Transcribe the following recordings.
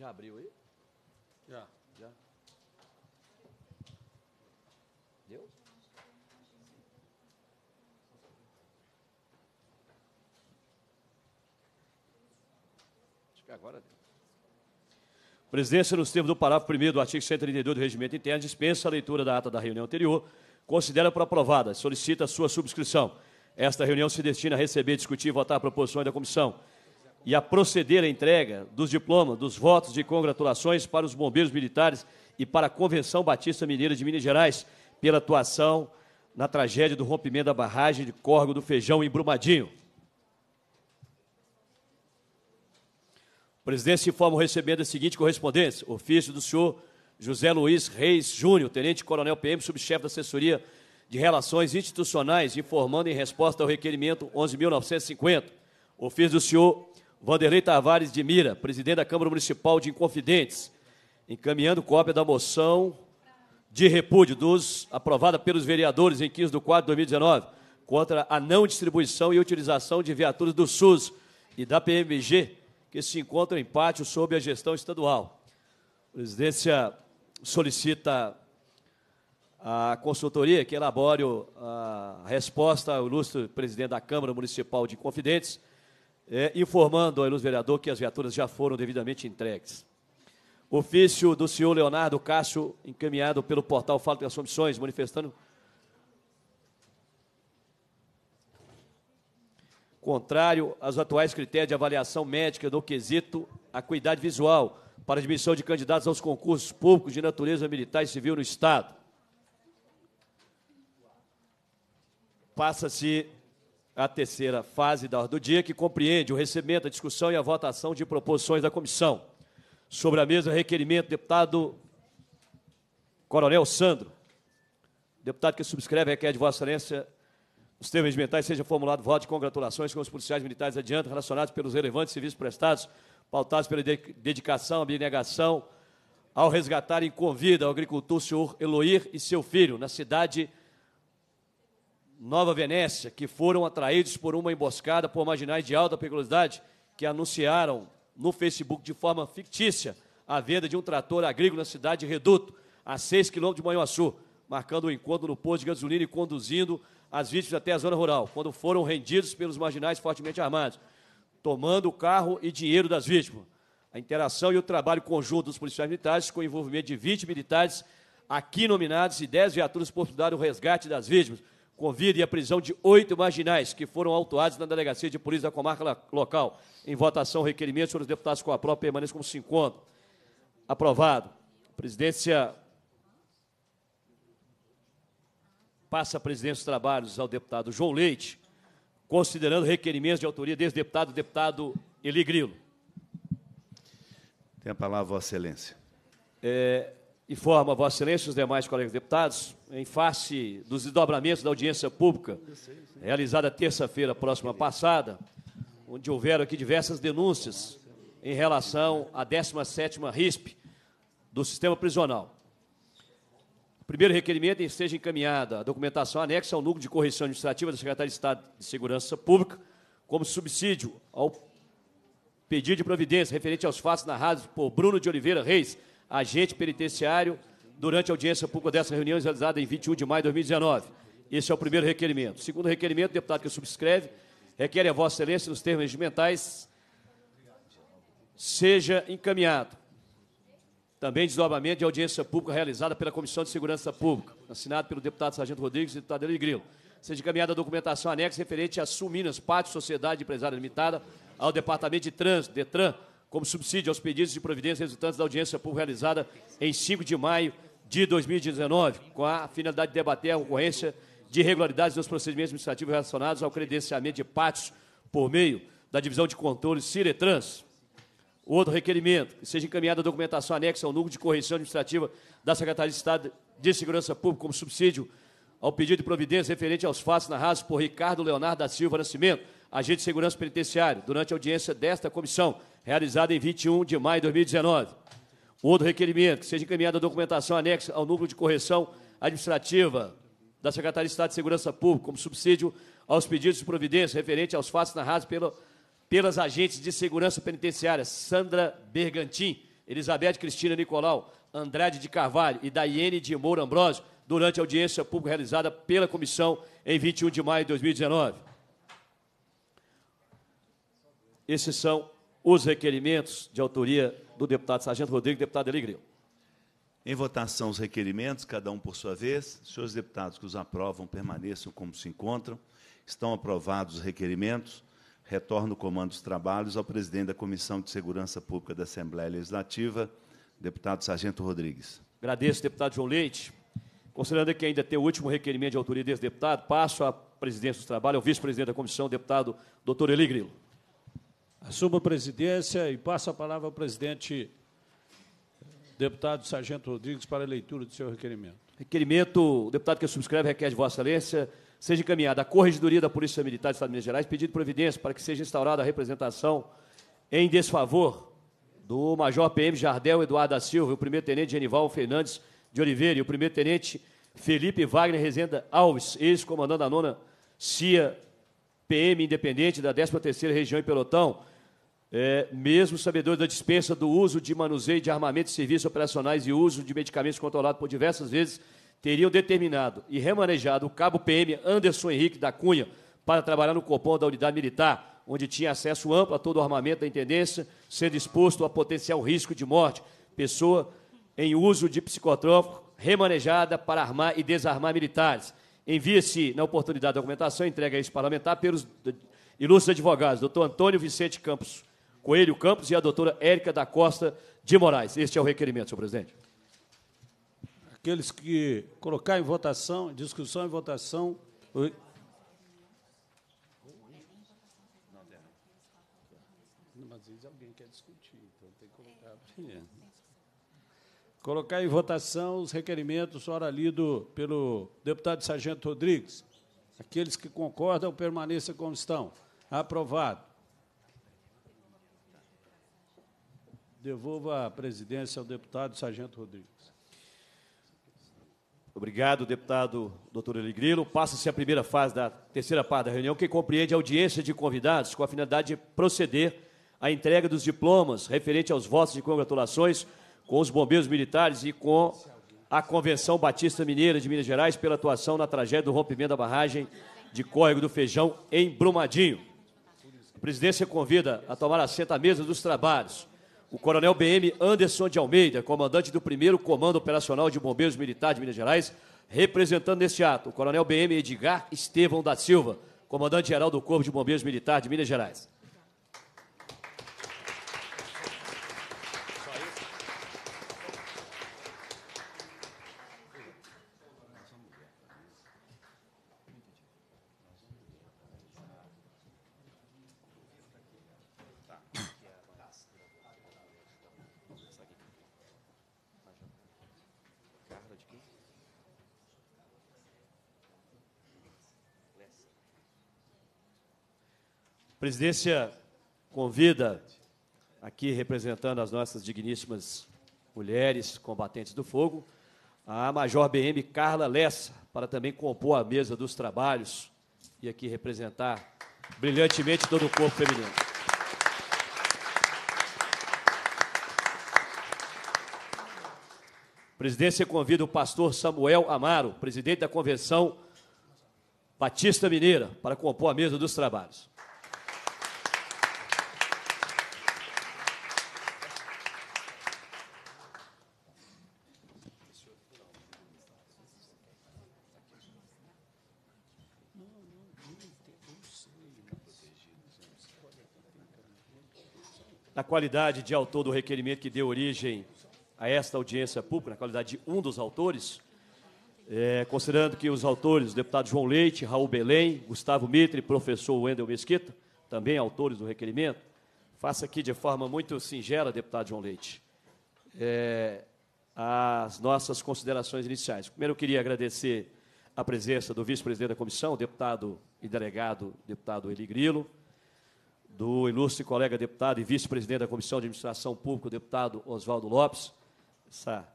Já abriu aí? Já. Já? Deu? Acho que agora deu. Presidência, nos termos do parágrafo 1 do artigo 132 do Regimento Interno, dispensa a leitura da ata da reunião anterior, considera por aprovada, solicita sua subscrição. Esta reunião se destina a receber, discutir e votar proposições da comissão e a proceder a entrega dos diplomas, dos votos de congratulações para os bombeiros militares e para a Convenção Batista Mineira de Minas Gerais pela atuação na tragédia do rompimento da barragem de Córrego do Feijão em Brumadinho. O presidente se informa recebendo a seguinte correspondência: ofício do senhor José Luiz Reis Júnior, tenente coronel PM, subchefe da assessoria de Relações Institucionais, informando em resposta ao requerimento 11.950. Ofício do senhor Vanderlei Tavares de Mira, presidente da Câmara Municipal de Inconfidentes, encaminhando cópia da moção de repúdio dos aprovada pelos vereadores em 15 de 4 de 2019 contra a não distribuição e utilização de viaturas do SUS e da PMG que se encontram em pátio sob a gestão estadual. A presidência solicita a consultoria que elabore a resposta ao ilustre presidente da Câmara Municipal de Confidentes é, informando ao ilustre vereador que as viaturas já foram devidamente entregues. Ofício do senhor Leonardo Cássio, encaminhado pelo portal Fala das Comissões, manifestando contrário aos atuais critérios de avaliação médica do quesito acuidade visual para admissão de candidatos aos concursos públicos de natureza militar e civil no Estado. Passa-se a terceira fase da ordem do dia, que compreende o recebimento, a discussão e a votação de proposições da comissão. Sobre a mesa, requerimento, deputado Coronel Sandro. Deputado que subscreve requer de Vossa Excelência os termos mentais seja formulado voto de congratulações com os policiais militares adiante relacionados pelos relevantes serviços prestados, pautados pela dedicação, abnegação ao resgatarem com vida o agricultor senhor Eloir e seu filho na cidade de Nova Venécia, que foram atraídos por uma emboscada por marginais de alta periculosidade que anunciaram no Facebook de forma fictícia a venda de um trator agrícola na cidade de Reduto, a 6 quilômetros de Manhuaçu, marcando o um encontro no posto de gasolina e conduzindo as vítimas até a zona rural, quando foram rendidos pelos marginais fortemente armados, tomando o carro e dinheiro das vítimas. A interação e o trabalho conjunto dos policiais militares, com o envolvimento de 20 militares aqui nominados e 10 viaturas possibilitaram o resgate das vítimas Covid e a prisão de oito marginais que foram autuados na delegacia de polícia da comarca local. Em votação, requerimento sobre os deputados com a própria permanência como se encontram. Aprovado. presidência passa a presidência dos trabalhos ao deputado João Leite, considerando requerimentos de autoria desse deputado, deputado Eli Grilo. Tem a palavra, Vossa Excelência. É, informa Vossa Excelência e os demais colegas deputados, em face dos desdobramentos da audiência pública realizada terça-feira próxima passada, onde houveram aqui diversas denúncias em relação à 17ª RISP do sistema prisional. O primeiro requerimento é que seja encaminhada a documentação anexa ao núcleo de correção administrativa da Secretaria de Estado de Segurança Pública como subsídio ao pedido de providência referente aos fatos narrados por Bruno de Oliveira Reis, agente penitenciário, durante a audiência pública dessa reunião realizada em 21 de maio de 2019. Esse é o primeiro requerimento. Segundo requerimento, deputado que subscreve, requer a Vossa Excelência, nos termos regimentais, seja encaminhado. Também desdobramento de audiência pública realizada pela Comissão de Segurança Pública, assinado pelo deputado Sargento Rodrigues e deputado Eli Grilo. Seja encaminhada a documentação anexa referente a Sul Minas Pátio Sociedade Empresária Limitada ao Departamento de Trânsito, DETRAN, como subsídio aos pedidos de providência resultantes da audiência pública realizada em 5 de maio de 2019, com a finalidade de debater a ocorrência de irregularidades nos procedimentos administrativos relacionados ao credenciamento de pátios por meio da divisão de controle Ciretrans. Outro requerimento, que seja encaminhada a documentação anexa ao núcleo de correção administrativa da Secretaria de Estado de Segurança Pública como subsídio ao pedido de providência referente aos fatos narrados por Ricardo Leonardo da Silva Nascimento, agente de segurança penitenciária, durante a audiência desta comissão, realizada em 21 de maio de 2019. Outro requerimento, que seja encaminhada a documentação anexa ao núcleo de correção administrativa da Secretaria de Estado de Segurança Pública, como subsídio aos pedidos de providência referente aos fatos narrados pelo, pelas agentes de segurança penitenciária Sandra Bergantin, Elizabeth Cristina Nicolau, Andrade de Carvalho e Daiane de Moura Ambrosio, durante a audiência pública realizada pela comissão em 21 de maio de 2019. Esses são os requerimentos de autoria do deputado Sargento Rodrigues, deputado Eligreu. Em votação, os requerimentos, cada um por sua vez. Senhores deputados que os aprovam, permaneçam como se encontram. Estão aprovados os requerimentos. Retorno o comando dos trabalhos ao presidente da Comissão de Segurança Pública da Assembleia Legislativa, deputado Sargento Rodrigues. Agradeço, deputado João Leite. Considerando que ainda tem o último requerimento de autoria desse deputado, passo à presidência do trabalho, ao vice-presidente da comissão, deputado doutor Eli Grilo. Assuma a presidência e passa a palavra ao presidente, deputado Sargento Rodrigues, para a leitura do seu requerimento. Requerimento, o deputado que subscreve requer de Vossa Excelência seja encaminhada à Corregedoria da Polícia Militar do Estado de Minas Gerais pedido de providência para que seja instaurada a representação em desfavor do Major PM Jardel Eduardo da Silva, o primeiro-tenente Genival Fernandes de Oliveira e o primeiro-tenente Felipe Wagner Rezenda Alves, ex-comandante da nona CIA PM Independente da 13ª Região em Pelotão, é, mesmo sabedor da dispensa do uso de manuseio de armamentos, serviços operacionais e uso de medicamentos controlados por diversas vezes, teriam determinado e remanejado o cabo PM Anderson Henrique da Cunha para trabalhar no Copom da Unidade Militar, onde tinha acesso amplo a todo o armamento da Intendência, sendo exposto a potencial risco de morte, pessoa em uso de psicotrópico remanejada para armar e desarmar militares. Envia-se, na oportunidade, da documentação entrega a esse parlamentar pelos ilustres advogados, doutor Antônio Vicente Campos Coelho Campos e a doutora Érica da Costa de Moraes. Este é o requerimento, senhor presidente. Aqueles que colocar em votação, discussão e votação. O... Mas alguém quer discutir, então tem que colocar Colocar em votação os requerimentos, ora lido pelo deputado Sargento Rodrigues. Aqueles que concordam, permaneçam como estão. Aprovado. Devolva a presidência ao deputado Sargento Rodrigues. Obrigado, deputado doutor Eligrilo. Passa-se a primeira fase da terceira parte da reunião, que compreende audiência de convidados com a finalidade de proceder à entrega dos diplomas referente aos votos de congratulações com os bombeiros militares e com a Convenção Batista Mineira de Minas Gerais pela atuação na tragédia do rompimento da barragem de Córrego do Feijão em Brumadinho. A presidência convida a tomar assento à mesa dos trabalhos o Coronel BM Anderson de Almeida, comandante do 1 Comando Operacional de Bombeiros Militar de Minas Gerais, representando neste ato o Coronel BM Edgar Estevão da Silva, comandante-geral do Corpo de Bombeiros Militar de Minas Gerais. A presidência convida aqui representando as nossas digníssimas mulheres combatentes do fogo, a Major BM Carla Lessa, para também compor a mesa dos trabalhos e aqui representar brilhantemente todo o corpo feminino. A presidência convida o pastor Samuel Amaro, presidente da Convenção Batista Mineira, para compor a mesa dos trabalhos. qualidade de autor do requerimento que deu origem a esta audiência pública, na qualidade de um dos autores, é, considerando que os autores, os deputados João Leite, Raul Belém, Gustavo Mitre, professor Wendel Mesquita, também autores do requerimento, faço aqui de forma muito singela, deputado João Leite, é, as nossas considerações iniciais. Primeiro, eu queria agradecer a presença do vice-presidente da comissão, deputado e delegado, deputado Eli Grilo, do ilustre colega deputado e vice-presidente da Comissão de Administração Pública, o deputado Oswaldo Lopes, essa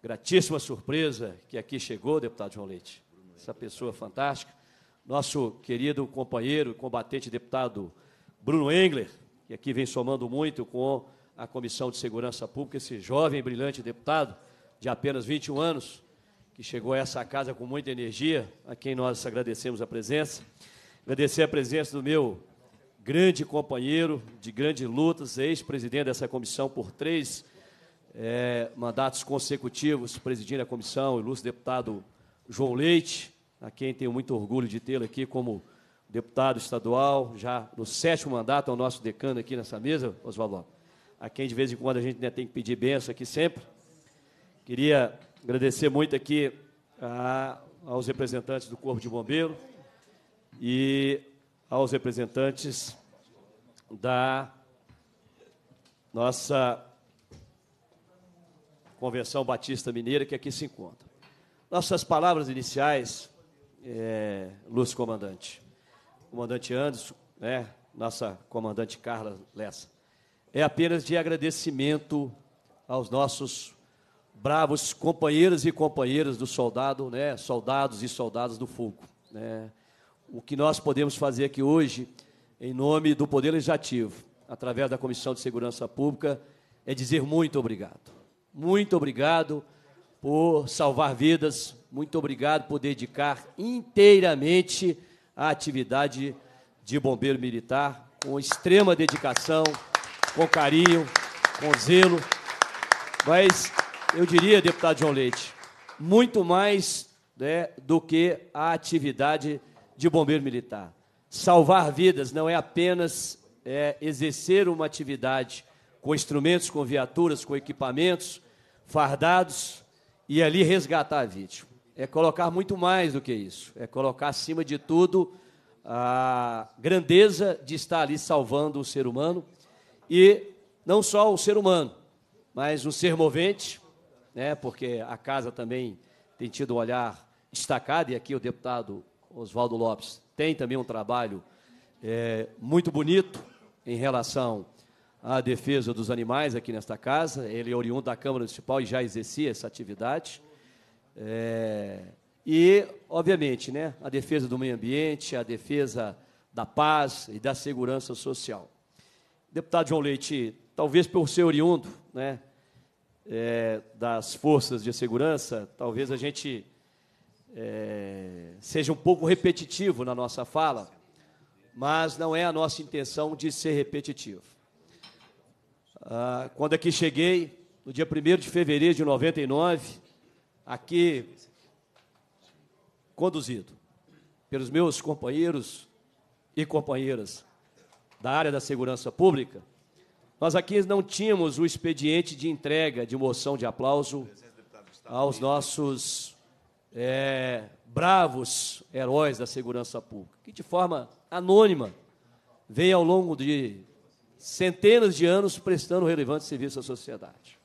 gratíssima surpresa que aqui chegou, deputado João Leite, essa pessoa fantástica, nosso querido companheiro, e combatente deputado Bruno Engler, que aqui vem somando muito com a Comissão de Segurança Pública, esse jovem brilhante deputado de apenas 21 anos, que chegou a essa casa com muita energia, a quem nós agradecemos a presença. Agradecer a presença do meu grande companheiro de grandes lutas, ex-presidente dessa comissão por três é, mandatos consecutivos, presidindo a comissão, ilustre deputado João Leite, a quem tenho muito orgulho de tê-lo aqui como deputado estadual, já no sétimo mandato, é o nosso decano aqui nessa mesa, Oswaldo, a quem de vez em quando a gente né, tem que pedir benção aqui sempre. Queria agradecer muito aqui a, ah, aos representantes do Corpo de Bombeiro e aos representantes da nossa Convenção Batista Mineira, que aqui se encontra. Nossas palavras iniciais, é, Lúcio Comandante, Comandante Anderson, né, nossa comandante Carla Lessa, é apenas de agradecimento aos nossos bravos companheiros e companheiras do soldado, né, soldados e soldadas do fogo. Né, o que nós podemos fazer aqui hoje, em nome do Poder Legislativo, através da Comissão de Segurança Pública, é dizer muito obrigado. Muito obrigado por salvar vidas, muito obrigado por dedicar inteiramente à atividade de bombeiro militar, com extrema dedicação, com carinho, com zelo. Mas eu diria, deputado João Leite, muito mais né, do que a atividade de bombeiro militar. Salvar vidas não é apenas é, exercer uma atividade com instrumentos, com viaturas, com equipamentos, fardados e ali resgatar a vítima. É colocar muito mais do que isso. É colocar, acima de tudo, a grandeza de estar ali salvando o ser humano e não só o ser humano, mas um ser movente, né? Porque a casa também tem tido um olhar destacado e aqui o deputado Oswaldo Lopes, tem também um trabalho é, muito bonito em relação à defesa dos animais aqui nesta casa. Ele é oriundo da Câmara Municipal e já exercia essa atividade. É, e, obviamente, né, a defesa do meio ambiente, a defesa da paz e da segurança social. Deputado João Leite, talvez por ser oriundo né, é, das forças de segurança, talvez a gente é, seja um pouco repetitivo na nossa fala, mas não é a nossa intenção de ser repetitivo. Ah, quando aqui cheguei, no dia 1 de fevereiro de 99, aqui conduzido pelos meus companheiros e companheiras da área da segurança pública, nós aqui não tínhamos o expediente de entrega de moção de aplauso aos nossos é, bravos heróis da segurança pública, que de forma anônima veio ao longo de centenas de anos prestando relevante serviço à sociedade.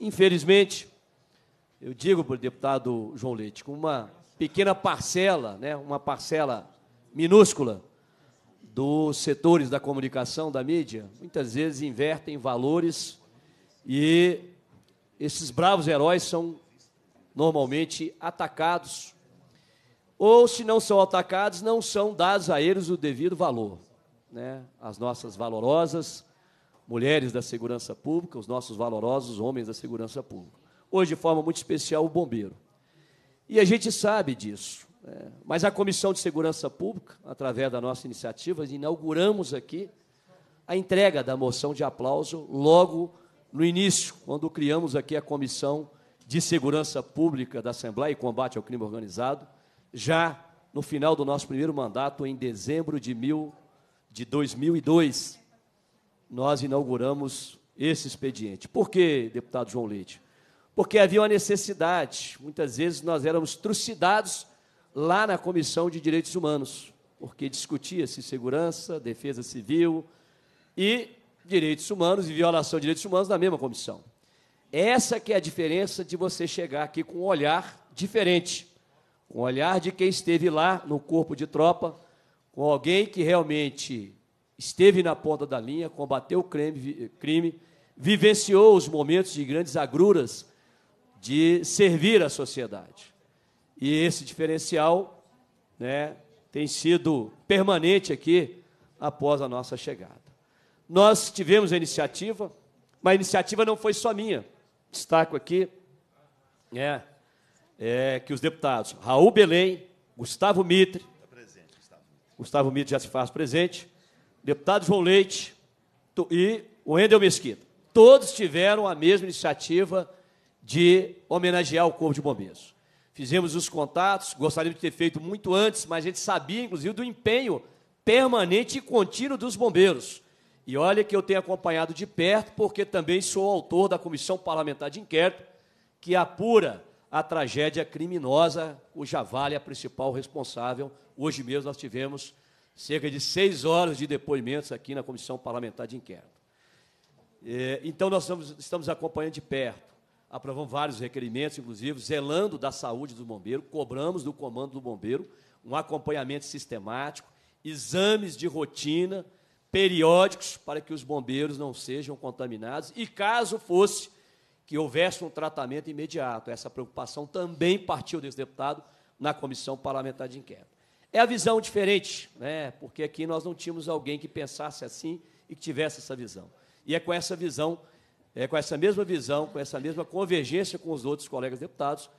Infelizmente, eu digo para o deputado João Leite, com uma pequena parcela, né, uma parcela minúscula dos setores da comunicação, da mídia, muitas vezes invertem valores e esses bravos heróis são normalmente atacados, ou se não são atacados, não são dados a eles o devido valor. Né? As nossas valorosas mulheres da segurança pública, os nossos valorosos homens da segurança pública. Hoje, de forma muito especial, o bombeiro. E a gente sabe disso. Né? Mas a Comissão de Segurança Pública, através da nossa iniciativa, inauguramos aqui a entrega da moção de aplauso logo no início, quando criamos aqui a comissão de Segurança Pública da Assembleia e Combate ao Crime Organizado, já no final do nosso primeiro mandato, em dezembro de, mil, de 2002, nós inauguramos esse expediente. Por que, deputado João Leite? Porque havia uma necessidade. Muitas vezes nós éramos trucidados lá na Comissão de Direitos Humanos, porque discutia-se segurança, defesa civil e direitos humanos e violação de direitos humanos na mesma comissão. Essa que é a diferença de você chegar aqui com um olhar diferente, com um olhar de quem esteve lá no corpo de tropa, com alguém que realmente esteve na ponta da linha, combateu o crime, crime vivenciou os momentos de grandes agruras de servir a sociedade. E esse diferencial né, tem sido permanente aqui após a nossa chegada. Nós tivemos a iniciativa, mas a iniciativa não foi só minha. Destaco aqui é, é que os deputados Raul Belém, Gustavo Mitre, tá presente, Gustavo. Gustavo Mitre já se faz presente, deputado João Leite e o Wendel Mesquita. Todos tiveram a mesma iniciativa de homenagear o Corpo de Bombeiros. Fizemos os contatos, gostaríamos de ter feito muito antes, mas a gente sabia, inclusive, do empenho permanente e contínuo dos bombeiros e olha que eu tenho acompanhado de perto, porque também sou autor da comissão parlamentar de inquérito que apura a tragédia criminosa, cuja Vale é a principal responsável. Hoje mesmo nós tivemos cerca de seis horas de depoimentos aqui na comissão parlamentar de inquérito. É, então, nós estamos acompanhando de perto. Aprovamos vários requerimentos, inclusive, zelando da saúde do bombeiro, cobramos do comando do bombeiro um acompanhamento sistemático, exames de rotina periódicos para que os bombeiros não sejam contaminados e, caso fosse, que houvesse um tratamento imediato. Essa preocupação também partiu desse deputado na comissão parlamentar de inquérito. É a visão diferente, né? porque aqui nós não tínhamos alguém que pensasse assim e que tivesse essa visão. E é com essa visão, é com essa mesma visão, com essa mesma convergência com os outros colegas deputados,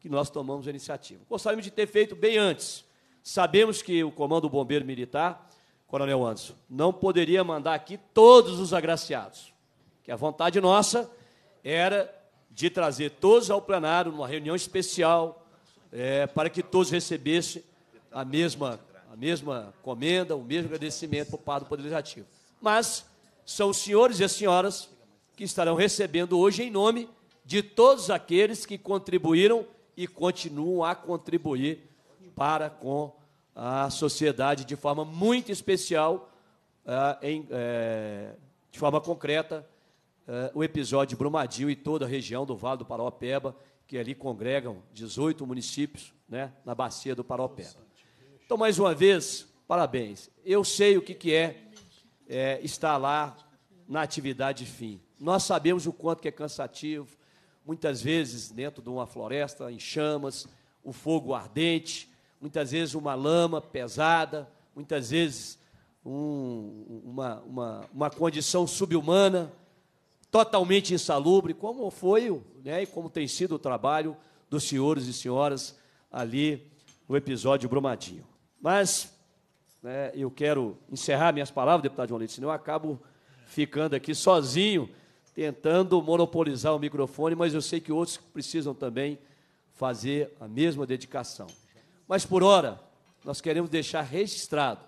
que nós tomamos a iniciativa. Gostaríamos de ter feito bem antes. Sabemos que o Comando Bombeiro Militar Coronel Anderson, não poderia mandar aqui todos os agraciados. Que a vontade nossa era de trazer todos ao plenário numa reunião especial é, para que todos recebessem a mesma, a mesma comenda, o mesmo agradecimento por parte do Poder Legislativo. Mas são os senhores e as senhoras que estarão recebendo hoje em nome de todos aqueles que contribuíram e continuam a contribuir para com à sociedade de forma muito especial, ah, eh, de forma concreta, eh, o episódio de Brumadinho e toda a região do Vale do Paraopeba, que ali congregam 18 municípios né, na bacia do Paraopeba. Então, mais uma vez, parabéns. Eu sei o que, que é, é estar lá na atividade fim. Nós sabemos o quanto que é cansativo, muitas vezes dentro de uma floresta, em chamas, o fogo ardente, muitas vezes uma lama pesada, muitas vezes um, uma, uma, uma condição subhumana, totalmente insalubre, como foi né, e como tem sido o trabalho dos senhores e senhoras ali no episódio Brumadinho. Mas né, eu quero encerrar minhas palavras, deputado João Leite, senão eu acabo ficando aqui sozinho, tentando monopolizar o microfone, mas eu sei que outros precisam também fazer a mesma dedicação. Mas por hora, nós queremos deixar registrado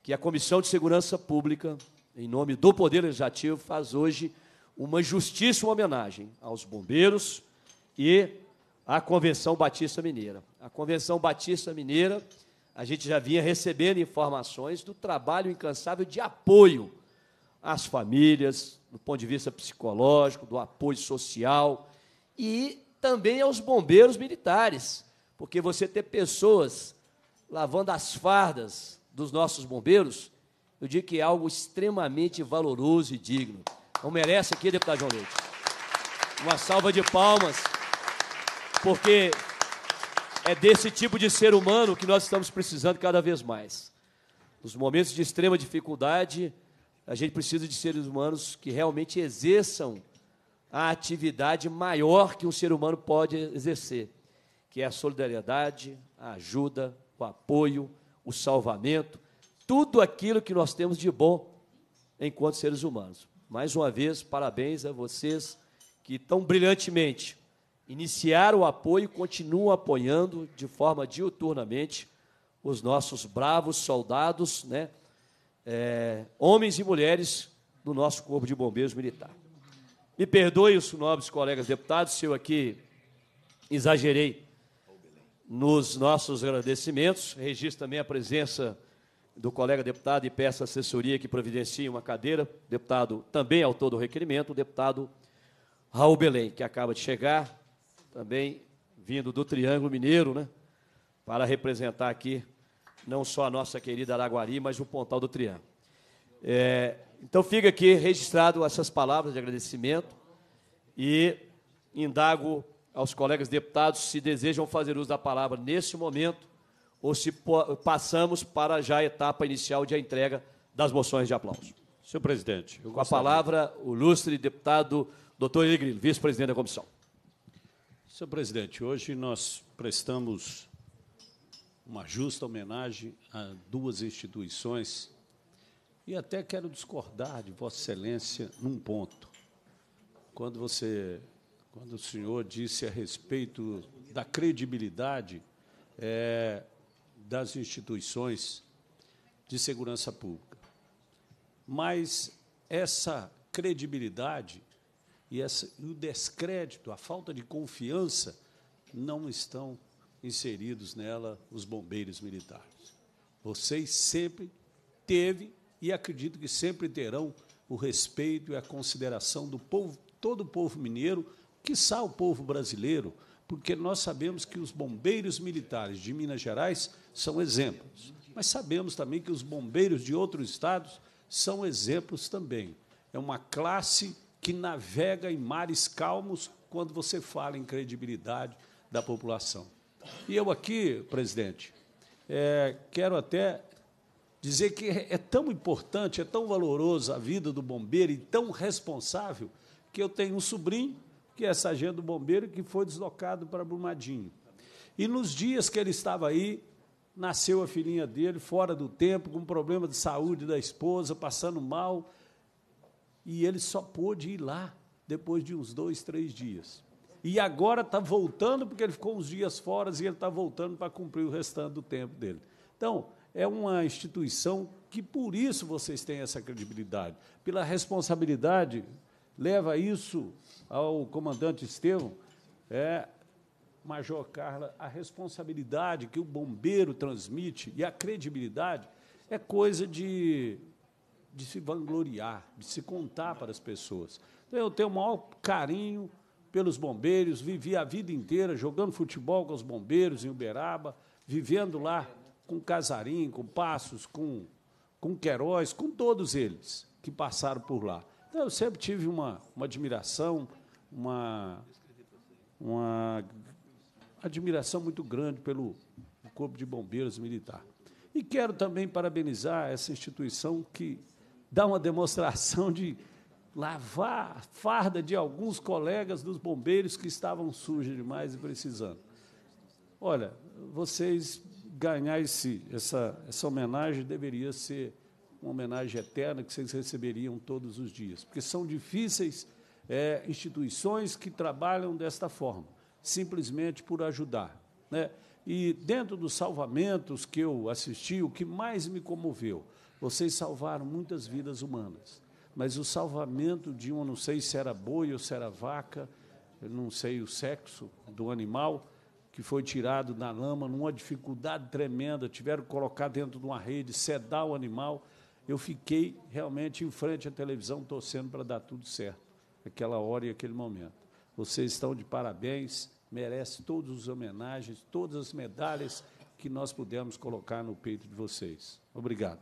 que a Comissão de Segurança Pública, em nome do Poder Legislativo, faz hoje uma justiça, uma homenagem aos bombeiros e à Convenção Batista Mineira. A Convenção Batista Mineira, a gente já vinha recebendo informações do trabalho incansável de apoio às famílias, do ponto de vista psicológico, do apoio social e também aos bombeiros militares, porque você ter pessoas lavando as fardas dos nossos bombeiros, eu digo que é algo extremamente valoroso e digno. Não merece aqui, deputado João Leite. Uma salva de palmas, porque é desse tipo de ser humano que nós estamos precisando cada vez mais. Nos momentos de extrema dificuldade, a gente precisa de seres humanos que realmente exerçam a atividade maior que um ser humano pode exercer, que é a solidariedade, a ajuda, o apoio, o salvamento, tudo aquilo que nós temos de bom enquanto seres humanos. Mais uma vez, parabéns a vocês que tão brilhantemente iniciaram o apoio e continuam apoiando de forma diuturnamente os nossos bravos soldados, né? É, homens e mulheres do nosso Corpo de Bombeiros Militar. Me perdoe os nobres colegas deputados se eu aqui exagerei nos nossos agradecimentos. Registro também a presença do colega deputado e peço assessoria que providencie uma cadeira, deputado também autor do requerimento, o deputado Raul Belém, que acaba de chegar, também vindo do Triângulo Mineiro, né, para representar aqui não só a nossa querida Araguari, mas o Pontal do Triângulo. É, então fica aqui registrado essas palavras de agradecimento e indago aos colegas deputados se desejam fazer uso da palavra nesse momento ou se passamos para já a etapa inicial de a entrega das moções de aplauso. Senhor presidente, com a palavra o ilustre deputado doutor Igrilo, vice-presidente da comissão. Senhor presidente, hoje nós prestamos uma justa homenagem a duas instituições e até quero discordar de Vossa Excelência num ponto. Quando você quando o senhor disse a respeito da credibilidade é, das instituições de segurança pública. Mas essa credibilidade e essa, o descrédito, a falta de confiança, não estão inseridos nela os bombeiros militares. Vocês sempre teve e acredito que sempre terão o respeito e a consideração do povo, todo o povo mineiro, quiçá o povo brasileiro, porque nós sabemos que os bombeiros militares de Minas Gerais são exemplos, mas sabemos também que os bombeiros de outros estados são exemplos também. É uma classe que navega em mares calmos quando você fala em credibilidade da população. E eu aqui, presidente, é, quero até dizer que é, é tão importante, é tão valoroso a vida do bombeiro e tão responsável que eu tenho um sobrinho que é sargento bombeiro, que foi deslocado para Brumadinho. E nos dias que ele estava aí, nasceu a filhinha dele, fora do tempo, com problema de saúde da esposa, passando mal. E ele só pôde ir lá depois de uns dois, três dias. E agora está voltando, porque ele ficou uns dias fora e ele está voltando para cumprir o restante do tempo dele. Então, é uma instituição que por isso vocês têm essa credibilidade, pela responsabilidade leva isso ao comandante Estevão, é, Major Carla, a responsabilidade que o bombeiro transmite e a credibilidade é coisa de, de se vangloriar, de se contar para as pessoas. Então, eu tenho o maior carinho pelos bombeiros, vivi a vida inteira jogando futebol com os bombeiros em Uberaba, vivendo lá com Casarim, com Passos, com, com Queiroz, com todos eles que passaram por lá. Então, eu sempre tive uma, uma admiração, uma, uma admiração muito grande pelo Corpo de Bombeiros Militar. E quero também parabenizar essa instituição que dá uma demonstração de lavar a farda de alguns colegas dos bombeiros que estavam sujos demais e precisando. Olha, vocês ganhar esse, essa, essa homenagem deveria ser uma homenagem eterna que vocês receberiam todos os dias, porque são difíceis é, instituições que trabalham desta forma, simplesmente por ajudar. Né? E dentro dos salvamentos que eu assisti, o que mais me comoveu, vocês salvaram muitas vidas humanas, mas o salvamento de uma, não sei se era boi ou se era vaca, não sei o sexo do animal, que foi tirado na lama numa dificuldade tremenda, tiveram que colocar dentro de uma rede, sedar o animal eu fiquei realmente em frente à televisão torcendo para dar tudo certo, aquela hora e aquele momento. Vocês estão de parabéns, merece todas as homenagens, todas as medalhas que nós pudemos colocar no peito de vocês. Obrigado.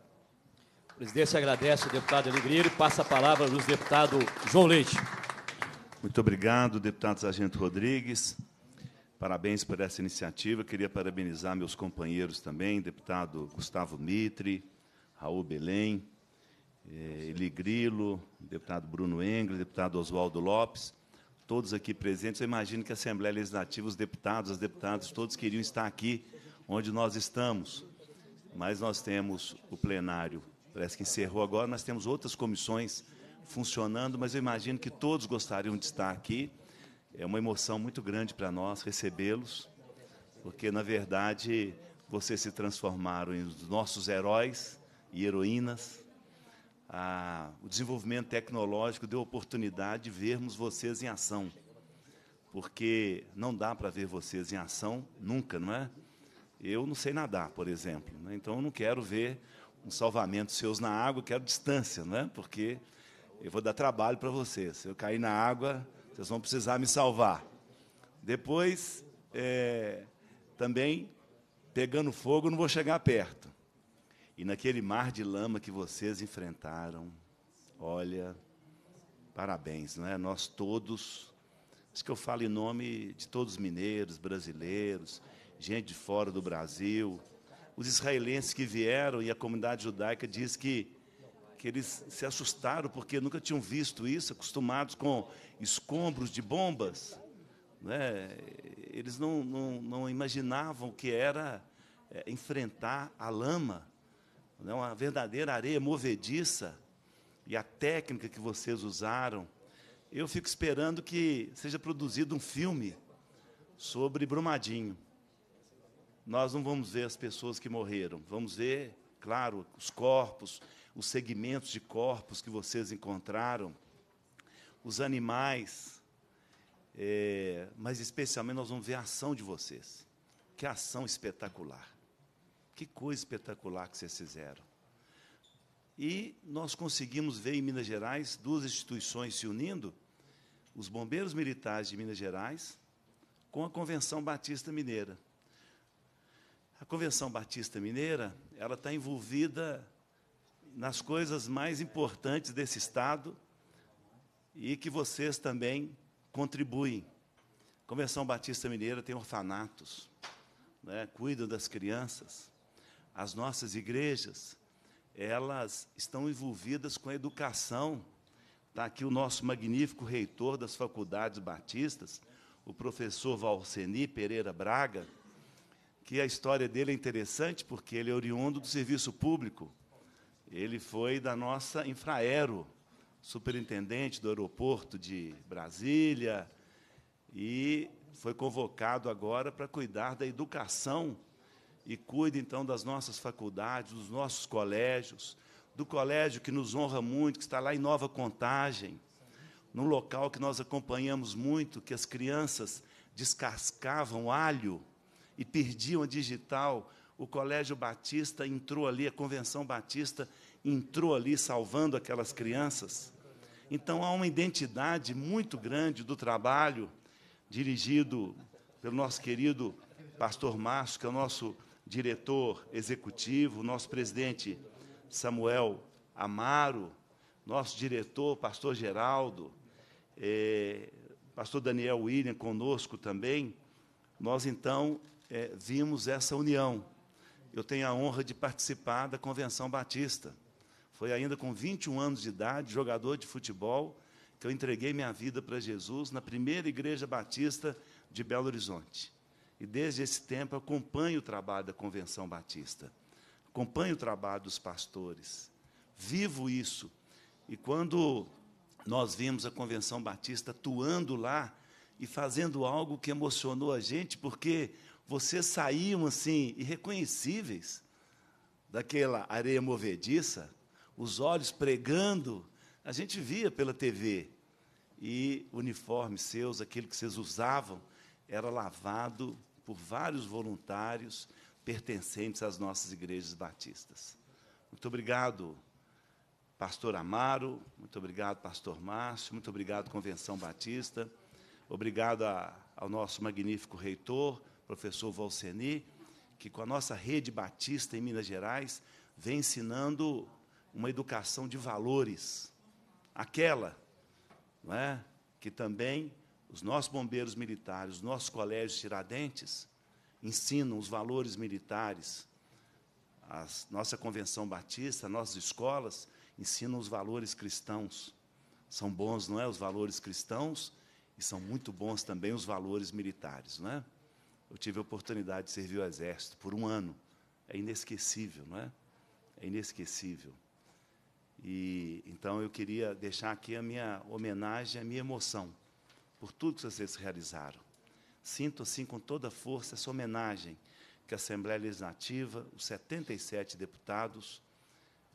A presidência agradece ao deputado Alegria e passa a palavra ao deputado João Leite. Muito obrigado, deputado Sargento Rodrigues. Parabéns por essa iniciativa. Queria parabenizar meus companheiros também, deputado Gustavo Mitre, Raul Belém, eh, Eli Grilo, deputado Bruno Engle, deputado Oswaldo Lopes, todos aqui presentes. Eu imagino que a Assembleia Legislativa, os deputados, as deputadas, todos queriam estar aqui onde nós estamos. Mas nós temos o plenário, parece que encerrou agora, nós temos outras comissões funcionando, mas eu imagino que todos gostariam de estar aqui. É uma emoção muito grande para nós recebê-los, porque, na verdade, vocês se transformaram em nossos heróis e heroínas. Ah, o desenvolvimento tecnológico deu oportunidade de vermos vocês em ação, porque não dá para ver vocês em ação nunca, não é? Eu não sei nadar, por exemplo, né? então eu não quero ver um salvamento seus na água, eu quero distância, não é? Porque eu vou dar trabalho para vocês. Se eu cair na água, vocês vão precisar me salvar. Depois, é, também pegando fogo, não vou chegar perto. E naquele mar de lama que vocês enfrentaram, olha, parabéns, não é? Nós todos, acho que eu falo em nome de todos os mineiros, brasileiros, gente de fora do Brasil, os israelenses que vieram e a comunidade judaica diz que, que eles se assustaram porque nunca tinham visto isso, acostumados com escombros de bombas. Né? Eles não, não, não imaginavam o que era é, enfrentar a lama né, uma verdadeira areia movediça, e a técnica que vocês usaram, eu fico esperando que seja produzido um filme sobre Brumadinho. Nós não vamos ver as pessoas que morreram, vamos ver, claro, os corpos, os segmentos de corpos que vocês encontraram, os animais, é, mas especialmente nós vamos ver a ação de vocês. Que ação espetacular! Que coisa espetacular que vocês fizeram. E nós conseguimos ver em Minas Gerais duas instituições se unindo, os Bombeiros Militares de Minas Gerais com a Convenção Batista Mineira. A Convenção Batista Mineira, ela está envolvida nas coisas mais importantes desse Estado e que vocês também contribuem. A Convenção Batista Mineira tem orfanatos, né, cuidam das crianças as nossas igrejas, elas estão envolvidas com a educação. Está aqui o nosso magnífico reitor das faculdades batistas, o professor Valceni Pereira Braga, que a história dele é interessante porque ele é oriundo do serviço público. Ele foi da nossa Infraero, superintendente do aeroporto de Brasília, e foi convocado agora para cuidar da educação e cuida então das nossas faculdades, dos nossos colégios, do colégio que nos honra muito, que está lá em Nova Contagem, num local que nós acompanhamos muito, que as crianças descascavam alho e perdiam a digital. O Colégio Batista entrou ali, a Convenção Batista entrou ali salvando aquelas crianças. Então há uma identidade muito grande do trabalho dirigido pelo nosso querido pastor Márcio, que é o nosso diretor executivo, nosso presidente Samuel Amaro, nosso diretor, pastor Geraldo, é, pastor Daniel William conosco também, nós então é, vimos essa união. Eu tenho a honra de participar da Convenção Batista. Foi ainda com 21 anos de idade, jogador de futebol, que eu entreguei minha vida para Jesus na primeira igreja batista de Belo Horizonte. E desde esse tempo acompanho o trabalho da Convenção Batista, acompanho o trabalho dos pastores, vivo isso. E quando nós vimos a Convenção Batista atuando lá e fazendo algo que emocionou a gente, porque vocês saíam assim, irreconhecíveis daquela areia movediça, os olhos pregando, a gente via pela TV. E uniformes seus, aquilo que vocês usavam, era lavado por vários voluntários pertencentes às nossas igrejas batistas. Muito obrigado, pastor Amaro, muito obrigado, pastor Márcio, muito obrigado, Convenção Batista, obrigado a, ao nosso magnífico reitor, professor volceni que com a nossa rede batista em Minas Gerais vem ensinando uma educação de valores, aquela não é, que também os nossos bombeiros militares, os nossos colégios Tiradentes ensinam os valores militares. A nossa Convenção Batista, nossas escolas ensinam os valores cristãos. São bons, não é? Os valores cristãos e são muito bons também os valores militares, não é? Eu tive a oportunidade de servir o Exército por um ano. É inesquecível, não é? É inesquecível. E então eu queria deixar aqui a minha homenagem, a minha emoção por tudo que vocês realizaram. Sinto assim com toda força essa homenagem que a Assembleia Legislativa, os 77 deputados,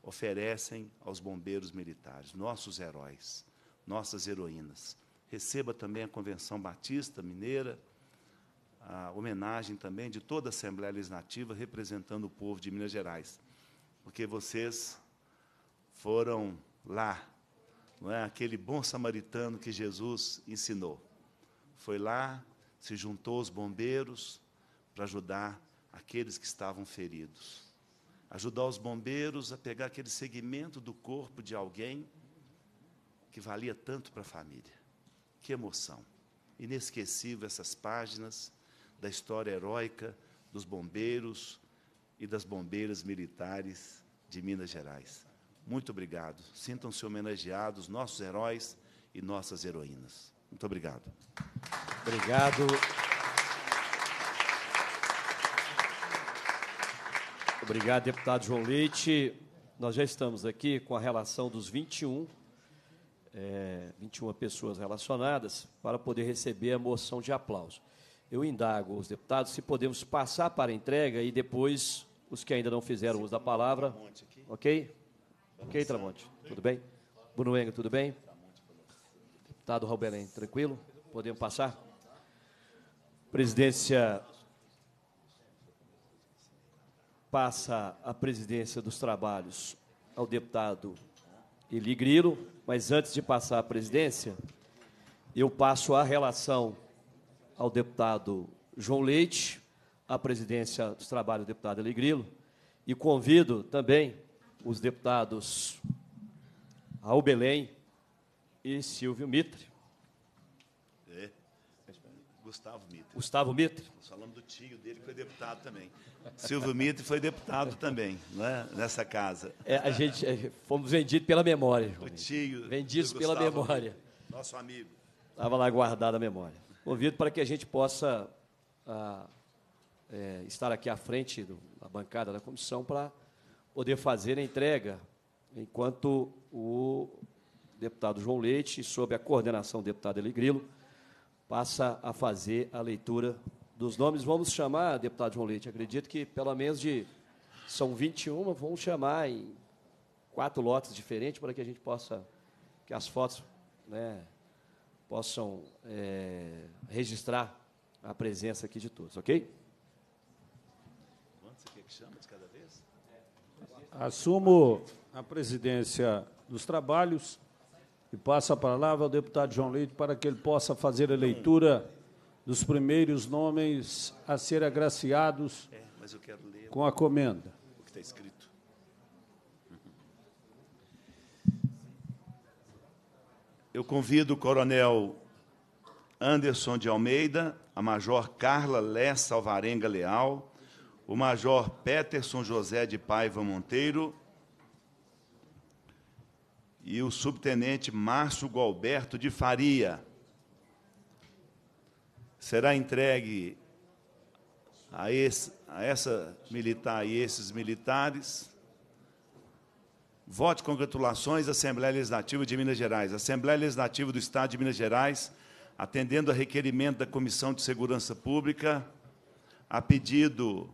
oferecem aos bombeiros militares, nossos heróis, nossas heroínas. Receba também a Convenção Batista Mineira, a homenagem também de toda a Assembleia Legislativa representando o povo de Minas Gerais, porque vocês foram lá não é aquele bom samaritano que Jesus ensinou. Foi lá, se juntou aos bombeiros para ajudar aqueles que estavam feridos. Ajudar os bombeiros a pegar aquele segmento do corpo de alguém que valia tanto para a família. Que emoção! Inesquecível essas páginas da história heróica dos bombeiros e das bombeiras militares de Minas Gerais. Muito obrigado. Sintam-se homenageados, nossos heróis e nossas heroínas. Muito obrigado. Obrigado. Obrigado, deputado João Leite. Nós já estamos aqui com a relação dos 21, é, 21 pessoas relacionadas, para poder receber a moção de aplauso. Eu indago os deputados se podemos passar para a entrega e depois os que ainda não fizeram uso da palavra. Ok? Ok, Tramonte? Tudo bem? Bunuengo, tudo bem? Deputado tá Raul Belém, tranquilo? Podemos passar? Presidência passa a presidência dos trabalhos ao deputado Eli Grilo, mas antes de passar a presidência, eu passo a relação ao deputado João Leite, a presidência dos trabalhos do deputado Eli Grilo, e convido também os deputados Raul Belém e Silvio Mitre. É. Gustavo Mitre. Gustavo Mitre. falamos do tio dele, que foi deputado também. Silvio Mitre foi deputado também, né, nessa casa. É, a gente é, fomos vendidos pela memória. O tio. Vendidos pela memória. Nosso amigo. Estava lá guardada a memória. Convido para que a gente possa a, ah, é, estar aqui à frente do, da bancada da comissão para poder fazer a entrega, enquanto o deputado João Leite, sob a coordenação do deputado Eli passa a fazer a leitura dos nomes. Vamos chamar, deputado João Leite, acredito que pelo menos de. São 21, vamos chamar em quatro lotes diferentes para que a gente possa. que as fotos né, possam é, registrar a presença aqui de todos, ok? Quanto você quer que chama? Assumo a presidência dos trabalhos e passo a palavra ao deputado João Leite para que ele possa fazer a leitura dos primeiros nomes a ser agraciados é, com a comenda. O que está escrito. Eu convido o coronel Anderson de Almeida, a major Carla Lessa Alvarenga Leal, o Major Peterson José de Paiva Monteiro e o Subtenente Márcio Galberto de Faria. Será entregue a, esse, a essa militar e esses militares. Vote congratulações, Assembleia Legislativa de Minas Gerais. Assembleia Legislativa do Estado de Minas Gerais, atendendo a requerimento da Comissão de Segurança Pública, a pedido